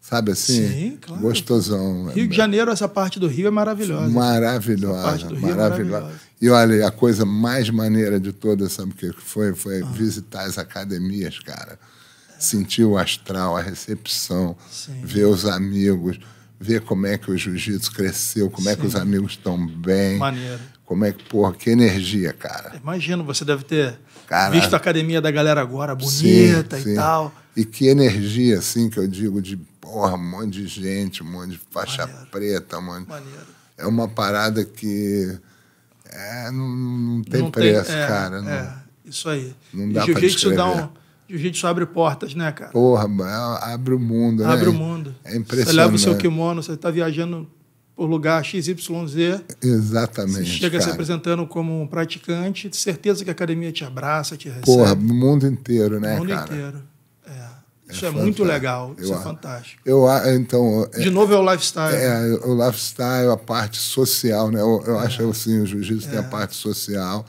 Sabe assim? Sim, claro. Gostosão. Rio de Janeiro, essa parte do Rio é maravilhosa. Maravilhosa, é maravilhosa. maravilhosa. E olha, a coisa mais maneira de toda, sabe o que foi? Foi ah. visitar as academias, cara sentir o astral, a recepção, Sim. ver os amigos, ver como é que o jiu-jitsu cresceu, como Sim. é que os amigos estão bem. Maneiro. Como é que, porra, que energia, cara. Imagino, você deve ter cara, visto a academia da galera agora, bonita sim, e sim. tal. E que energia, assim, que eu digo de, porra, um monte de gente, um monte de faixa Maneiro. preta, um monte... Maneiro. É uma parada que é, não, não tem não preço, tem, é, cara. É, não, isso aí. Não dá e jiu-jitsu dá um Jiu-jitsu abre portas, né, cara? Porra, é, abre o mundo, abre né? Abre o é mundo. É impressionante. Você leva o seu kimono, você está viajando por lugar XYZ. Exatamente. Você chega cara. se apresentando como um praticante, certeza que a academia te abraça, te recebe. Porra, o mundo inteiro, né, cara? O mundo cara? inteiro. É. é isso é, é muito legal, eu, isso é fantástico. Eu, então, De novo é o lifestyle. É, o lifestyle, a parte social, né? Eu, eu é. acho assim, o jiu-jitsu tem a parte social,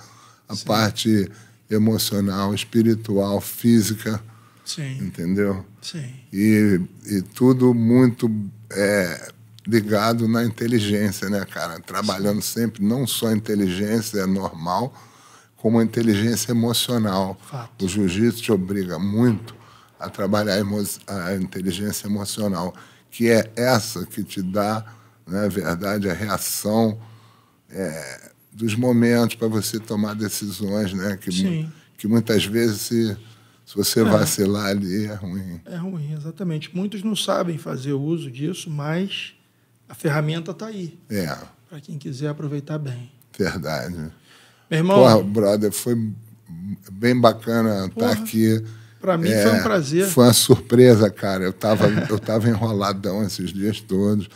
a Sim. parte emocional, espiritual, física. Sim. Entendeu? Sim. E, e tudo muito é, ligado na inteligência, né, cara? Trabalhando Sim. sempre, não só inteligência é normal, como inteligência emocional. Fato. O jiu-jitsu te obriga muito a trabalhar a, a inteligência emocional, que é essa que te dá, na né, verdade, a reação. É, dos momentos para você tomar decisões, né? Que, Sim. que muitas vezes se, se você é. vacilar ali é ruim. É ruim, exatamente. Muitos não sabem fazer uso disso, mas a ferramenta está aí. É. Para quem quiser aproveitar bem. Verdade. Meu irmão. Porra, brother, foi bem bacana tá porra, estar aqui. Para mim é, foi um é, prazer. Foi uma surpresa, cara. Eu estava eu tava enroladão esses dias todos.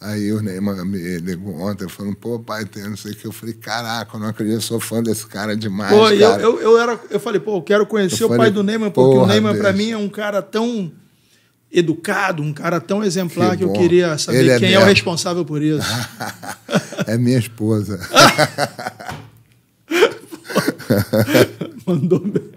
Aí o Neymar me ligou ontem falando, pô, pai, tem não sei o que. Eu falei, caraca, eu não acredito, eu sou fã desse cara demais. Pô, cara. Eu, eu, eu, era, eu falei, pô, eu quero conhecer eu o falei, pai do Neymar, porque o Neymar, para mim, é um cara tão educado, um cara tão exemplar que, que eu queria saber Ele é quem é, é, o responsável por isso. é minha esposa. Mandou bem.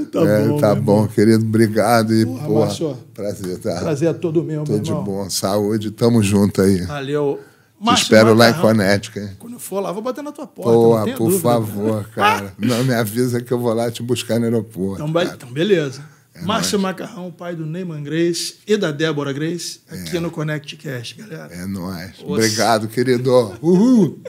Então tá é, bom. Tá bom, irmão. querido. Obrigado. E, porra, porra prazer, tá? Prazer é todo meu, Tudo meu irmão. de bom. Saúde. Tamo junto aí. Valeu. Márcio, Te espero lá em Connecticut. quando Quando for lá, vou bater na tua porta. Porra, por dúvida, favor, cara. cara. não me avisa que eu vou lá te buscar no aeroporto. Então, então beleza. É Márcio nóis. Macarrão, pai do Neyman Grace e da Débora Grace, aqui é. no Connect Cast, galera. É nóis. Obrigado, querido. Uhul!